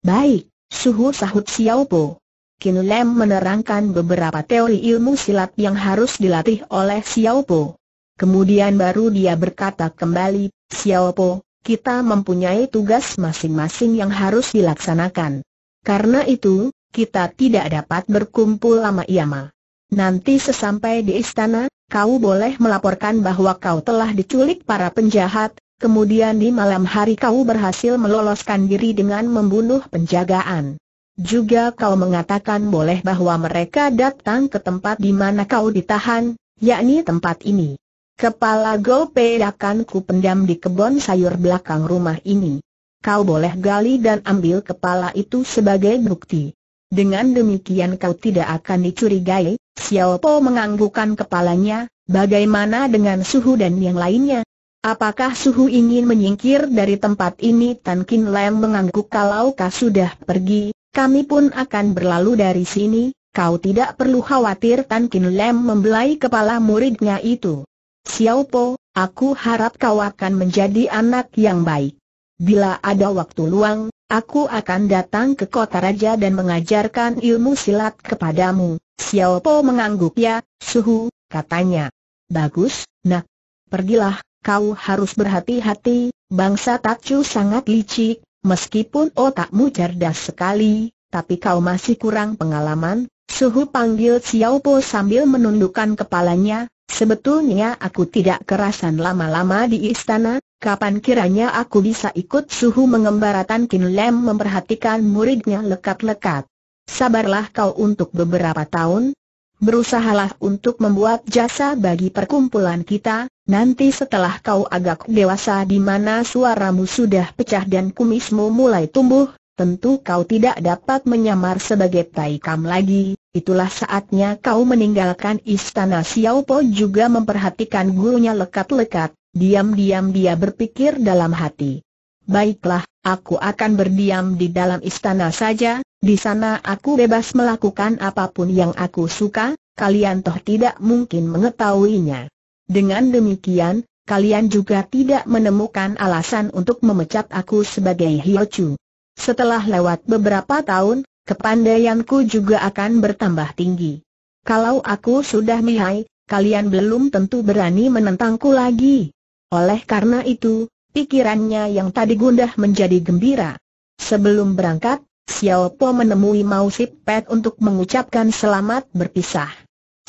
Baik, suhu sahut Xiao Po. Kin Lam menerangkan beberapa teori ilmu silat yang harus dilatih oleh Xiao Po. Kemudian baru dia berkata kembali, Xiao Po, kita mempunyai tugas masing-masing yang harus dilaksanakan. Karena itu, kita tidak dapat berkumpul lama-lama. Nanti sesampai di istana, kau boleh melaporkan bahwa kau telah diculik para penjahat, kemudian di malam hari kau berhasil meloloskan diri dengan membunuh penjagaan. Juga kau mengatakan boleh bahwa mereka datang ke tempat di mana kau ditahan, yakni tempat ini. Kepala Golpe akan ku pendam di kebun sayur belakang rumah ini. Kau boleh gali dan ambil kepala itu sebagai bukti. Dengan demikian kau tidak akan dicurigai, Xiao Po menganggukkan kepalanya, bagaimana dengan Suhu dan yang lainnya? Apakah Suhu ingin menyingkir dari tempat ini? Tan Kin Lam mengangguk kalau kau sudah pergi, kami pun akan berlalu dari sini, kau tidak perlu khawatir Tan Kin Lam membelai kepala muridnya itu. Xiao Po, aku harap kau akan menjadi anak yang baik. Bila ada waktu luang, Aku akan datang ke kota raja dan mengajarkan ilmu silat kepadamu. Xiao Po mengangguk ya, suhu, katanya. Bagus, nak. Pergilah, kau harus berhati-hati, bangsa Tachu sangat licik, meskipun otakmu cerdas sekali, tapi kau masih kurang pengalaman. Suhu panggil Xiao Po sambil menundukkan kepalanya, Sebetulnya aku tidak kerasan lama-lama di istana, Kapan kiranya aku bisa ikut suhu mengembaratan Kin Lem memperhatikan muridnya lekat-lekat. Sabarlah kau untuk beberapa tahun, berusahalah untuk membuat jasa bagi perkumpulan kita, nanti setelah kau agak dewasa di mana suaramu sudah pecah dan kumismu mulai tumbuh, Tentu kau tidak dapat menyamar sebagai Taikam lagi, itulah saatnya kau meninggalkan istana Xiaopo juga memperhatikan gurunya lekat-lekat. Diam-diam dia berpikir dalam hati. Baiklah, aku akan berdiam di dalam istana saja, di sana aku bebas melakukan apapun yang aku suka, kalian toh tidak mungkin mengetahuinya. Dengan demikian, kalian juga tidak menemukan alasan untuk memecat aku sebagai Hiochu. Setelah lewat beberapa tahun, kepandaianku juga akan bertambah tinggi. Kalau aku sudah mihai, kalian belum tentu berani menentangku lagi. Oleh karena itu, pikirannya yang tadi gundah menjadi gembira. Sebelum berangkat, Xiao Po menemui Mao Sip Pet untuk mengucapkan selamat berpisah.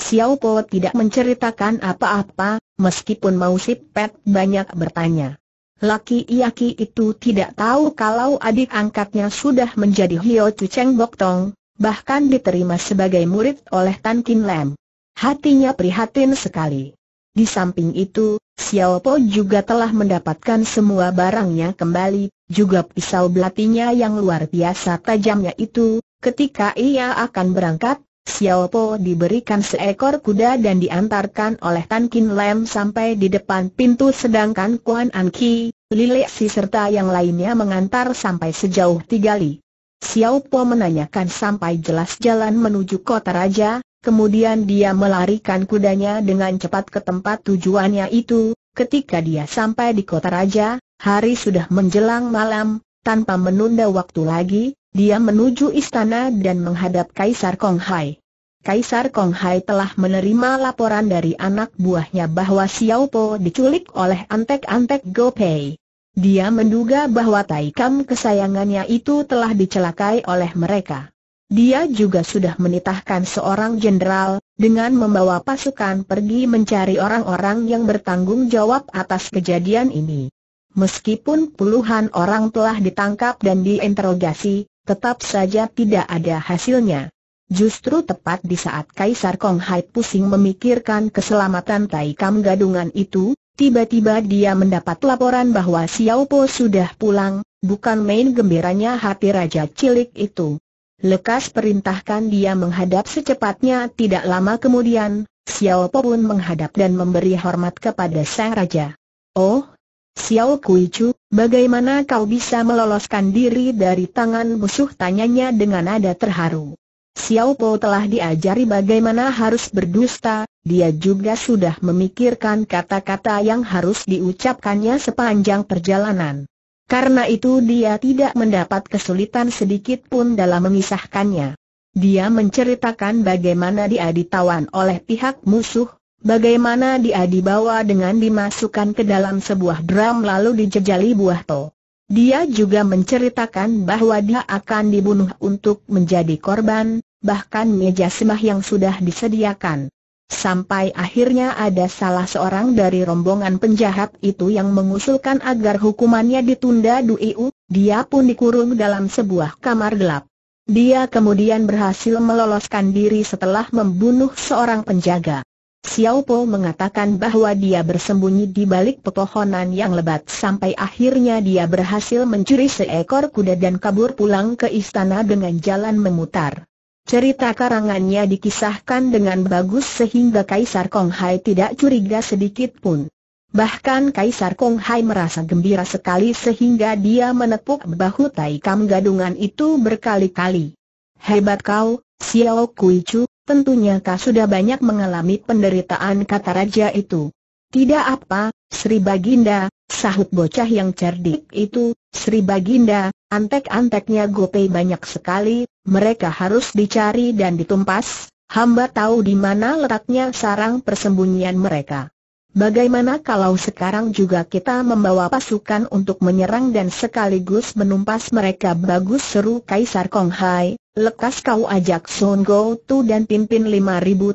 Xiao Po tidak menceritakan apa-apa, meskipun Mao Sip Pet banyak bertanya. Laki Iaki itu tidak tahu kalau adik angkatnya sudah menjadi Hio Chu Cheng Bok Tong, bahkan diterima sebagai murid oleh Tan Kin Lam. Hatinya prihatin sekali. Di samping itu, Xiao Po juga telah mendapatkan semua barangnya kembali, juga pisau belatinya yang luar biasa tajamnya itu, ketika ia akan berangkat, Xiao Po diberikan seekor kuda dan diantarkan oleh Tan Kin Lam sampai di depan pintu sedangkan Kuan An Ki, Lilik Si serta yang lainnya mengantar sampai sejauh tiga li. Xiao Po menanyakan sampai jelas jalan menuju kota raja, Kemudian dia melarikan kudanya dengan cepat ke tempat tujuannya itu, ketika dia sampai di kota raja, hari sudah menjelang malam, tanpa menunda waktu lagi, dia menuju istana dan menghadap Kaisar Konghai. Kaisar Konghai telah menerima laporan dari anak buahnya bahwa Xiao Po diculik oleh antek-antek Gopei. Dia menduga bahwa Taikam kesayangannya itu telah dicelakai oleh mereka. Dia juga sudah menitahkan seorang jenderal, dengan membawa pasukan pergi mencari orang-orang yang bertanggung jawab atas kejadian ini. Meskipun puluhan orang telah ditangkap dan diinterogasi, tetap saja tidak ada hasilnya. Justru tepat di saat Kaisar Kong Hai pusing memikirkan keselamatan Taikam gadungan itu, tiba-tiba dia mendapat laporan bahwa Xiao Po sudah pulang, bukan main gembiranya hati Raja Cilik itu. Lekas perintahkan dia menghadap secepatnya tidak lama kemudian, Xiao Po pun menghadap dan memberi hormat kepada sang raja. Oh, Xiao Kuichu, bagaimana kau bisa meloloskan diri dari tangan musuh tanyanya dengan nada terharu. Xiao Po telah diajari bagaimana harus berdusta, dia juga sudah memikirkan kata-kata yang harus diucapkannya sepanjang perjalanan. Karena itu dia tidak mendapat kesulitan sedikit pun dalam memisahkannya. Dia menceritakan bagaimana dia ditawan oleh pihak musuh, bagaimana dia dibawa dengan dimasukkan ke dalam sebuah drum lalu dijejali buah to. Dia juga menceritakan bahwa dia akan dibunuh untuk menjadi korban, bahkan meja semah yang sudah disediakan. Sampai akhirnya ada salah seorang dari rombongan penjahat itu yang mengusulkan agar hukumannya ditunda Duiu, dia pun dikurung dalam sebuah kamar gelap. Dia kemudian berhasil meloloskan diri setelah membunuh seorang penjaga. Xiao Po mengatakan bahwa dia bersembunyi di balik pepohonan yang lebat sampai akhirnya dia berhasil mencuri seekor kuda dan kabur pulang ke istana dengan jalan memutar. Cerita karangannya dikisahkan dengan bagus sehingga Kaisar Kong Hai tidak curiga sedikit pun. Bahkan Kaisar Kong Hai merasa gembira sekali sehingga dia menepuk bahu Tai Kam gadungan itu berkali-kali. Hebat kau, Xiao Kui Chu, tentunya kau sudah banyak mengalami penderitaan kata raja itu. Tidak apa, Sri Baginda, sahut bocah yang cerdik itu, Sri Baginda, Antek-anteknya Gopei banyak sekali, mereka harus dicari dan ditumpas, hamba tahu di mana letaknya sarang persembunyian mereka. Bagaimana kalau sekarang juga kita membawa pasukan untuk menyerang dan sekaligus menumpas mereka bagus seru Kaisar Kong Hai, lekas kau ajak Sun Go Tu dan pimpin 5000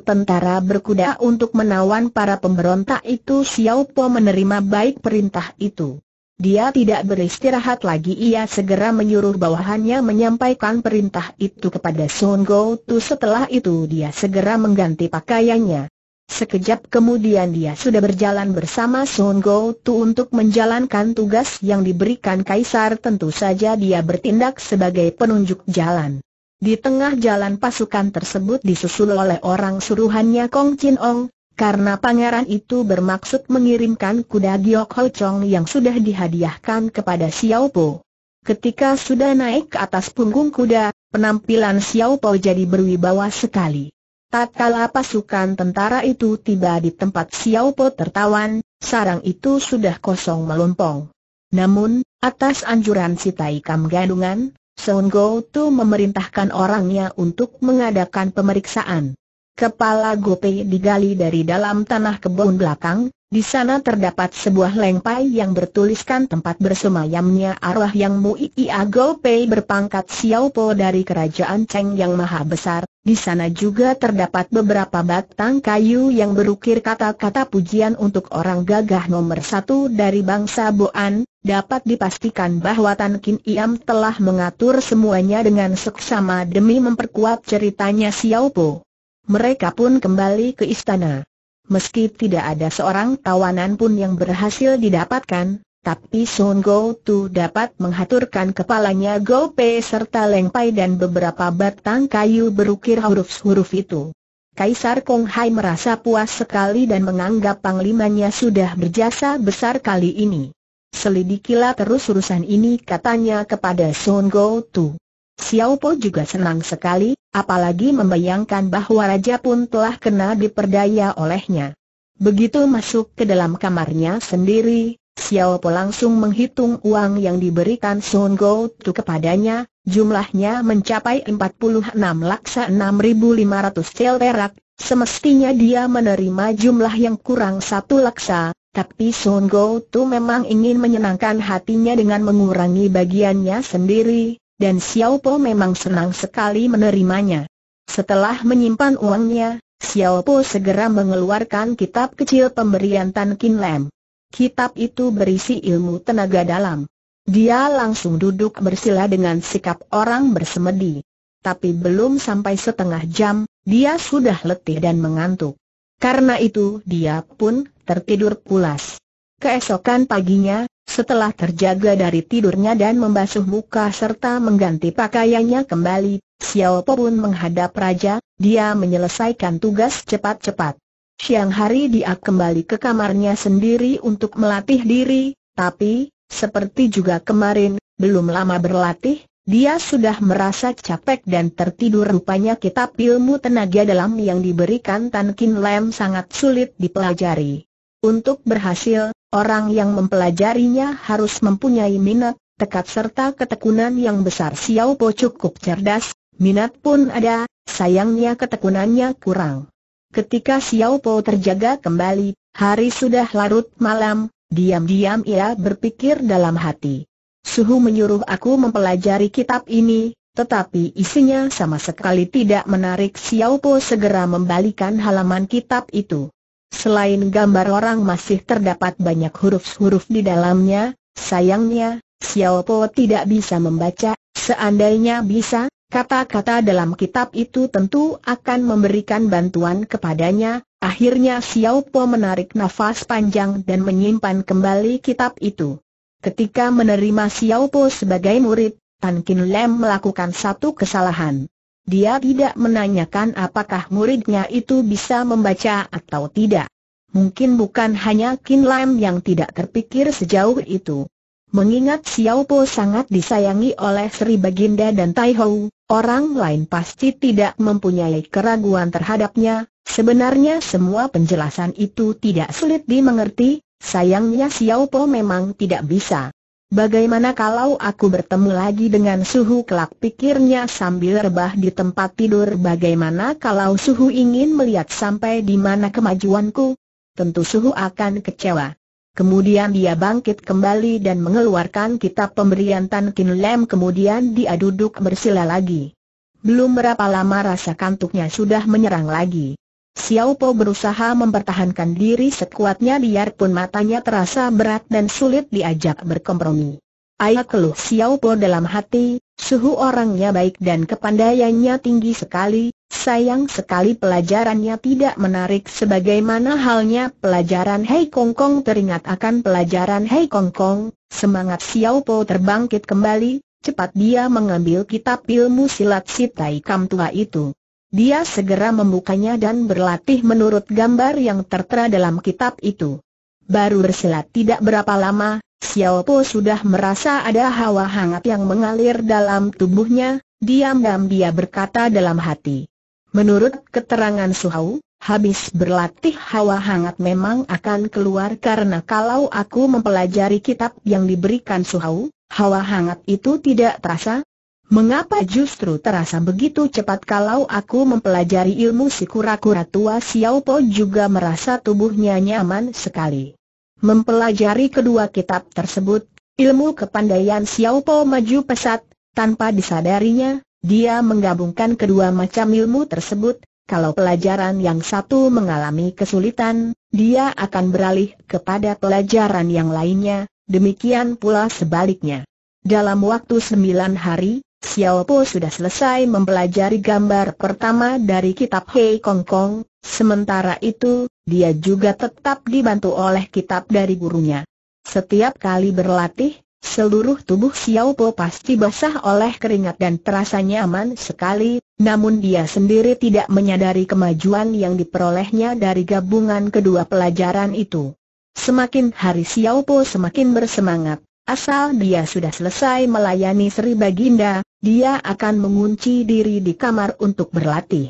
tentara berkuda untuk menawan para pemberontak itu Xiao Po menerima baik perintah itu. Dia tidak beristirahat lagi ia segera menyuruh bawahannya menyampaikan perintah itu kepada Sun Go Tu setelah itu dia segera mengganti pakaiannya. Sekejap kemudian dia sudah berjalan bersama Sun Go Tu untuk menjalankan tugas yang diberikan Kaisar tentu saja dia bertindak sebagai penunjuk jalan. Di tengah jalan pasukan tersebut disusul oleh orang suruhannya Kong Chin Ong, karena pangeran itu bermaksud mengirimkan kuda Giok Ho Chong yang sudah dihadiahkan kepada Xiao Po. Ketika sudah naik ke atas punggung kuda, penampilan Xiao Po jadi berwibawa sekali. Tak Tatkala pasukan tentara itu tiba di tempat Xiao Po tertawan, sarang itu sudah kosong melompong. Namun, atas anjuran si Tai Kam Gadungan, Seon Go Tu memerintahkan orangnya untuk mengadakan pemeriksaan. Kepala Gope digali dari dalam tanah kebun belakang, di sana terdapat sebuah lengpai yang bertuliskan tempat bersemayamnya arwah yang Muiia Gope berpangkat Xiaopo dari kerajaan Cheng yang maha besar. Di sana juga terdapat beberapa batang kayu yang berukir kata-kata pujian untuk orang gagah nomor satu dari bangsa Boan. Dapat dipastikan bahwa Tan Kin Iam telah mengatur semuanya dengan seksama demi memperkuat ceritanya Xiaopo. Mereka pun kembali ke istana. Meski tidak ada seorang tawanan pun yang berhasil didapatkan, tapi Sun Go Tu dapat menghaturkan kepalanya Go Pei serta Leng Pai dan beberapa batang kayu berukir huruf-huruf itu. Kaisar Kong Hai merasa puas sekali dan menganggap panglimanya sudah berjasa besar kali ini. Selidikilah terus urusan ini katanya kepada Sun Go Tu. Xiao Po juga senang sekali, apalagi membayangkan bahwa raja pun telah kena diperdaya olehnya. Begitu masuk ke dalam kamarnya sendiri, Xiao Po langsung menghitung uang yang diberikan Sun Go Tu kepadanya, jumlahnya mencapai 46 laksa 6.500 sel perak, semestinya dia menerima jumlah yang kurang satu laksa, tapi Sun Go Tu memang ingin menyenangkan hatinya dengan mengurangi bagiannya sendiri, dan Xiao Po memang senang sekali menerimanya. Setelah menyimpan uangnya, Xiao Po segera mengeluarkan kitab kecil pemberian Tan Kin Lam. Kitab itu berisi ilmu tenaga dalam. Dia langsung duduk bersila dengan sikap orang bersemedi. Tapi belum sampai setengah jam, dia sudah letih dan mengantuk. Karena itu dia pun tertidur pulas. Keesokan paginya, setelah terjaga dari tidurnya dan membasuh muka serta mengganti pakaiannya kembali, Xiao Po pun menghadap raja, dia menyelesaikan tugas cepat-cepat. Siang hari dia kembali ke kamarnya sendiri untuk melatih diri, tapi, seperti juga kemarin, belum lama berlatih, dia sudah merasa capek dan tertidur rupanya kitab ilmu tenaga dalam yang diberikan Tan Kin Lam sangat sulit dipelajari. Untuk berhasil, Orang yang mempelajarinya harus mempunyai minat, tekad serta ketekunan yang besar Xiao Po cukup cerdas, minat pun ada, sayangnya ketekunannya kurang. Ketika Xiao Po terjaga kembali, hari sudah larut malam, diam-diam ia berpikir dalam hati. Suhu menyuruh aku mempelajari kitab ini, tetapi isinya sama sekali tidak menarik Xiao Po segera membalikan halaman kitab itu. Selain gambar orang masih terdapat banyak huruf-huruf di dalamnya, sayangnya, Xiao Po tidak bisa membaca, seandainya bisa, kata-kata dalam kitab itu tentu akan memberikan bantuan kepadanya, akhirnya Xiao Po menarik nafas panjang dan menyimpan kembali kitab itu. Ketika menerima Xiao Po sebagai murid, Tan Kin Lem melakukan satu kesalahan. Dia tidak menanyakan apakah muridnya itu bisa membaca atau tidak. Mungkin bukan hanya Kin Lam yang tidak terpikir sejauh itu. Mengingat Xiao Po sangat disayangi oleh Sri Baginda dan Tai Hou, orang lain pasti tidak mempunyai keraguan terhadapnya. Sebenarnya semua penjelasan itu tidak sulit dimengerti, sayangnya Xiao Po memang tidak bisa. Bagaimana kalau aku bertemu lagi dengan suhu kelak pikirnya sambil rebah di tempat tidur Bagaimana kalau suhu ingin melihat sampai di mana kemajuanku? Tentu suhu akan kecewa Kemudian dia bangkit kembali dan mengeluarkan kitab pemberian Tan Kin Lem kemudian dia duduk bersila lagi Belum berapa lama rasa kantuknya sudah menyerang lagi Xiao Po berusaha mempertahankan diri sekuatnya biarpun matanya terasa berat dan sulit diajak berkompromi. Ayah keluh Xiao Po dalam hati, suhu orangnya baik dan kepandaiannya tinggi sekali, sayang sekali pelajarannya tidak menarik sebagaimana halnya pelajaran Hei Kong Kong teringat akan pelajaran Hei Kong Kong, semangat Xiao Po terbangkit kembali, cepat dia mengambil kitab ilmu silat si Tai Kam Tua itu. Dia segera membukanya dan berlatih menurut gambar yang tertera dalam kitab itu. Baru bersilat tidak berapa lama, Xiao Po sudah merasa ada hawa hangat yang mengalir dalam tubuhnya, diam-diam dia berkata dalam hati. Menurut keterangan Suhau, habis berlatih hawa hangat memang akan keluar karena kalau aku mempelajari kitab yang diberikan Suhau, hawa hangat itu tidak terasa, Mengapa justru terasa begitu cepat kalau aku mempelajari ilmu si kura-kura tua Xiao Po juga merasa tubuhnya nyaman sekali. Mempelajari kedua kitab tersebut, ilmu kepandaian Xiao Po maju pesat, tanpa disadarinya, dia menggabungkan kedua macam ilmu tersebut, kalau pelajaran yang satu mengalami kesulitan, dia akan beralih kepada pelajaran yang lainnya, demikian pula sebaliknya. Dalam waktu sembilan hari, Xiao Po sudah selesai mempelajari gambar pertama dari kitab Hei Kong Kong, sementara itu, dia juga tetap dibantu oleh kitab dari gurunya. Setiap kali berlatih, seluruh tubuh Xiao Po pasti basah oleh keringat dan terasa nyaman sekali, namun dia sendiri tidak menyadari kemajuan yang diperolehnya dari gabungan kedua pelajaran itu. Semakin hari Xiao Po semakin bersemangat. Asal dia sudah selesai melayani Sri Baginda, dia akan mengunci diri di kamar untuk berlatih.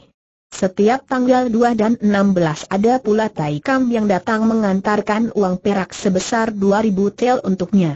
Setiap tanggal 2 dan 16 ada pula Taikam yang datang mengantarkan uang perak sebesar 2000 tel untuknya.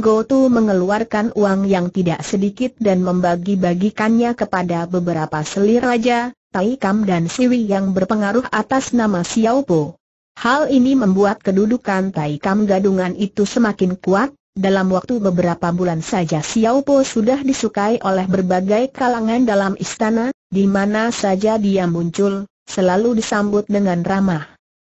Go Tu mengeluarkan uang yang tidak sedikit dan membagi-bagikannya kepada beberapa selir raja, Taikam dan Siwi yang berpengaruh atas nama Xiao Po. Hal ini membuat kedudukan Taikam gadungan itu semakin kuat, dalam waktu beberapa bulan saja Xiao Po sudah disukai oleh berbagai kalangan dalam istana, di mana saja dia muncul, selalu disambut dengan ramah.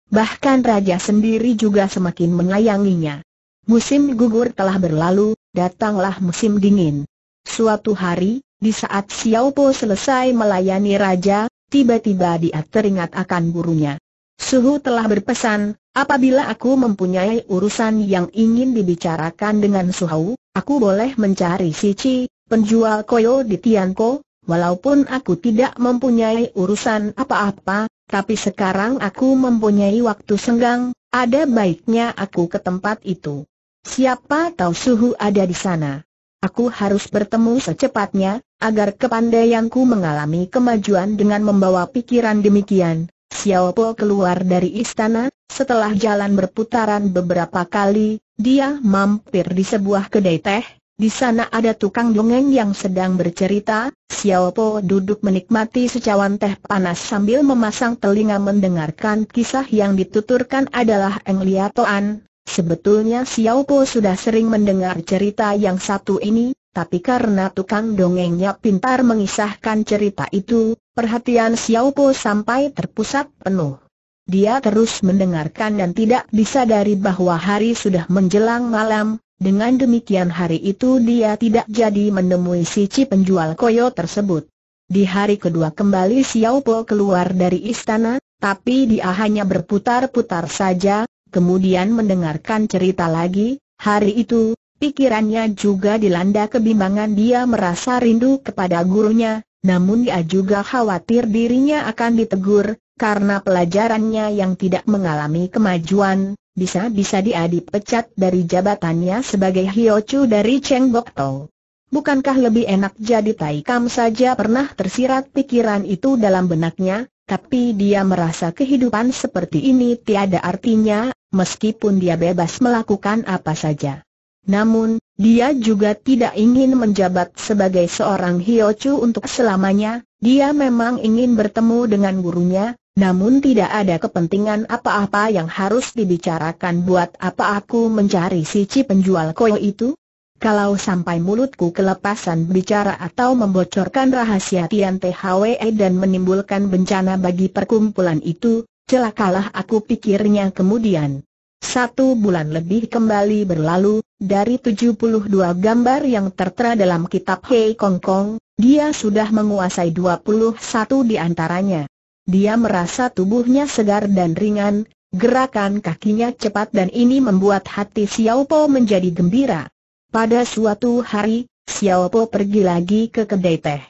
Bahkan raja sendiri juga semakin menyayanginya. Musim gugur telah berlalu, datanglah musim dingin. Suatu hari, di saat Xiao Po selesai melayani raja, tiba-tiba dia teringat akan gurunya. Suhu telah berpesan, Apabila aku mempunyai urusan yang ingin dibicarakan dengan Suhau, aku boleh mencari Sici, penjual koyo di Tianko, walaupun aku tidak mempunyai urusan apa-apa, tapi sekarang aku mempunyai waktu senggang, ada baiknya aku ke tempat itu. Siapa tahu suhu ada di sana. Aku harus bertemu secepatnya, agar kepandaianku mengalami kemajuan dengan membawa pikiran demikian. Xiaopo keluar dari istana, setelah jalan berputaran beberapa kali, dia mampir di sebuah kedai teh, di sana ada tukang dongeng yang sedang bercerita, Xiaopo duduk menikmati secawan teh panas sambil memasang telinga mendengarkan kisah yang dituturkan adalah Eng Liatoan. Sebetulnya Xiaopo sudah sering mendengar cerita yang satu ini, tapi karena tukang dongengnya pintar mengisahkan cerita itu, perhatian Xiao Po sampai terpusat penuh. Dia terus mendengarkan dan tidak disadari bahwa hari sudah menjelang malam, dengan demikian hari itu dia tidak jadi menemui si penjual koyo tersebut. Di hari kedua kembali Xiao Po keluar dari istana, tapi dia hanya berputar-putar saja, kemudian mendengarkan cerita lagi, hari itu, Pikirannya juga dilanda kebimbangan dia merasa rindu kepada gurunya, namun dia juga khawatir dirinya akan ditegur, karena pelajarannya yang tidak mengalami kemajuan, bisa-bisa dia dipecat dari jabatannya sebagai Hiochu dari Cheng Bok Tau. Bukankah lebih enak jadi Taikam saja pernah tersirat pikiran itu dalam benaknya, tapi dia merasa kehidupan seperti ini tiada artinya, meskipun dia bebas melakukan apa saja. Namun, dia juga tidak ingin menjabat sebagai seorang Hiochu untuk selamanya, dia memang ingin bertemu dengan gurunya, namun tidak ada kepentingan apa-apa yang harus dibicarakan buat apa aku mencari si penjual koi itu? Kalau sampai mulutku kelepasan bicara atau membocorkan rahasia Tian THWE dan menimbulkan bencana bagi perkumpulan itu, celakalah aku pikirnya kemudian. Satu bulan lebih kembali berlalu, dari 72 gambar yang tertera dalam kitab Hei Kong Kong, dia sudah menguasai 21 di antaranya. Dia merasa tubuhnya segar dan ringan, gerakan kakinya cepat dan ini membuat hati Xiao Po menjadi gembira. Pada suatu hari, Xiao Po pergi lagi ke kedai teh.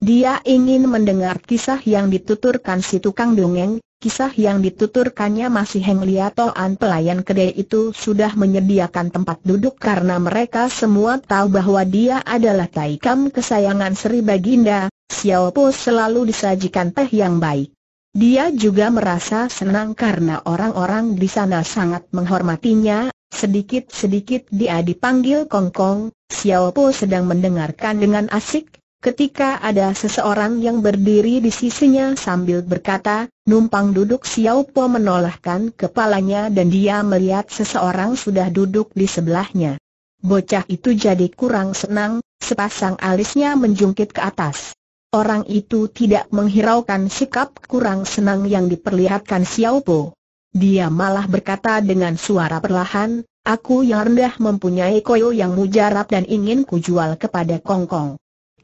Dia ingin mendengar kisah yang dituturkan si tukang dongeng, Kisah yang dituturkannya masih Heng An pelayan kedai itu sudah menyediakan tempat duduk karena mereka semua tahu bahwa dia adalah taikam kesayangan Sri Baginda, Xiao Po selalu disajikan teh yang baik. Dia juga merasa senang karena orang-orang di sana sangat menghormatinya, sedikit-sedikit dia dipanggil Kong Kong. Xiao Po sedang mendengarkan dengan asik, ketika ada seseorang yang berdiri di sisinya sambil berkata, numpang duduk Xiao Po menolakkan kepalanya dan dia melihat seseorang sudah duduk di sebelahnya. Bocah itu jadi kurang senang, sepasang alisnya menjungkit ke atas. Orang itu tidak menghiraukan sikap kurang senang yang diperlihatkan Xiao Po. Dia malah berkata dengan suara perlahan, aku yang rendah mempunyai koyo yang mujarab dan ingin kujual kepada Kongkong.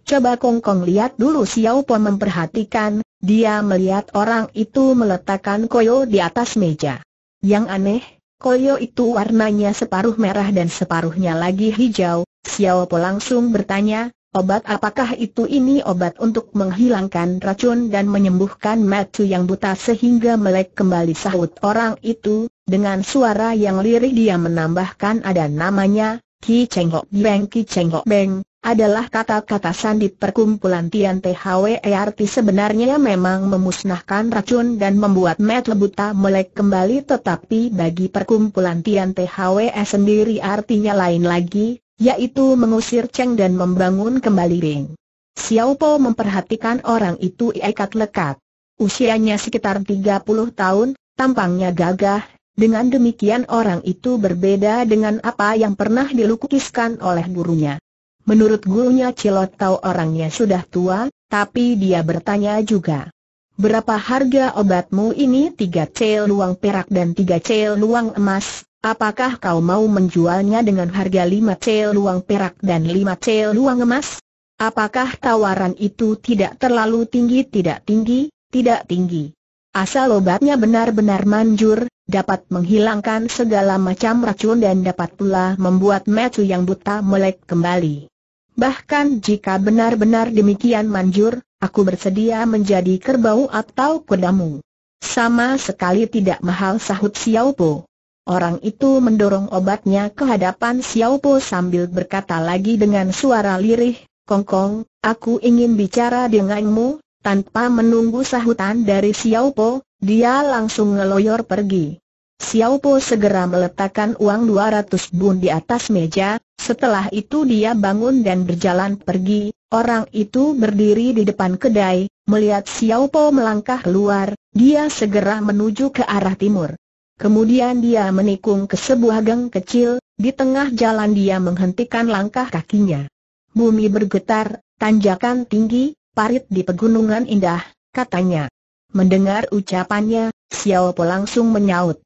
Coba Kong Kong lihat dulu Xiao Po memperhatikan, dia melihat orang itu meletakkan koyo di atas meja. Yang aneh, koyo itu warnanya separuh merah dan separuhnya lagi hijau, Xiao Po langsung bertanya, obat apakah itu ini obat untuk menghilangkan racun dan menyembuhkan matu yang buta sehingga melek kembali sahut orang itu, dengan suara yang lirih dia menambahkan ada namanya, Ki Cheng Ho Beng Ki Cheng Ho Beng, adalah kata-kata sandi perkumpulan Tian THWE arti sebenarnya memang memusnahkan racun dan membuat Matt Lebuta melek kembali tetapi bagi perkumpulan Tian THWE sendiri artinya lain lagi, yaitu mengusir Cheng dan membangun kembali Ring. Xiao Po memperhatikan orang itu ikat lekat. Usianya sekitar 30 tahun, tampangnya gagah, dengan demikian orang itu berbeda dengan apa yang pernah dilukiskan oleh gurunya. Menurut gurunya Cilot tahu orangnya sudah tua, tapi dia bertanya juga. Berapa harga obatmu ini? Tiga cel luang perak dan tiga cel luang emas. Apakah kau mau menjualnya dengan harga lima cel luang perak dan lima cel luang emas? Apakah tawaran itu tidak terlalu tinggi? Tidak tinggi, tidak tinggi. Asal obatnya benar-benar manjur, dapat menghilangkan segala macam racun dan dapat pula membuat Metu yang buta melek kembali. Bahkan jika benar-benar demikian manjur, aku bersedia menjadi kerbau atau kudamu. Sama sekali tidak mahal sahut Xiao Po. Orang itu mendorong obatnya ke hadapan Xiao Po sambil berkata lagi dengan suara lirih, Kongkong, aku ingin bicara denganmu, tanpa menunggu sahutan dari Xiao Po, dia langsung ngeloyor pergi. Xiao Po segera meletakkan uang 200 bun di atas meja, setelah itu dia bangun dan berjalan pergi, orang itu berdiri di depan kedai, melihat Xiao Po melangkah keluar, dia segera menuju ke arah timur. Kemudian dia menikung ke sebuah gang kecil, di tengah jalan dia menghentikan langkah kakinya. Bumi bergetar, tanjakan tinggi, parit di pegunungan indah, katanya. Mendengar ucapannya, Xiao Po langsung menyaut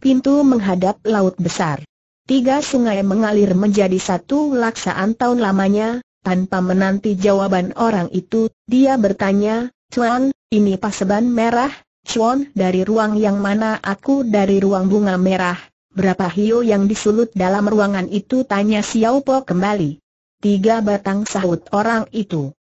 pintu menghadap laut besar. Tiga sungai mengalir menjadi satu laksaan tahun lamanya, tanpa menanti jawaban orang itu, dia bertanya, Chuan, ini paseban merah, Chuan dari ruang yang mana aku dari ruang bunga merah, berapa hiu yang disulut dalam ruangan itu tanya Xiao Po kembali. Tiga batang sahut orang itu.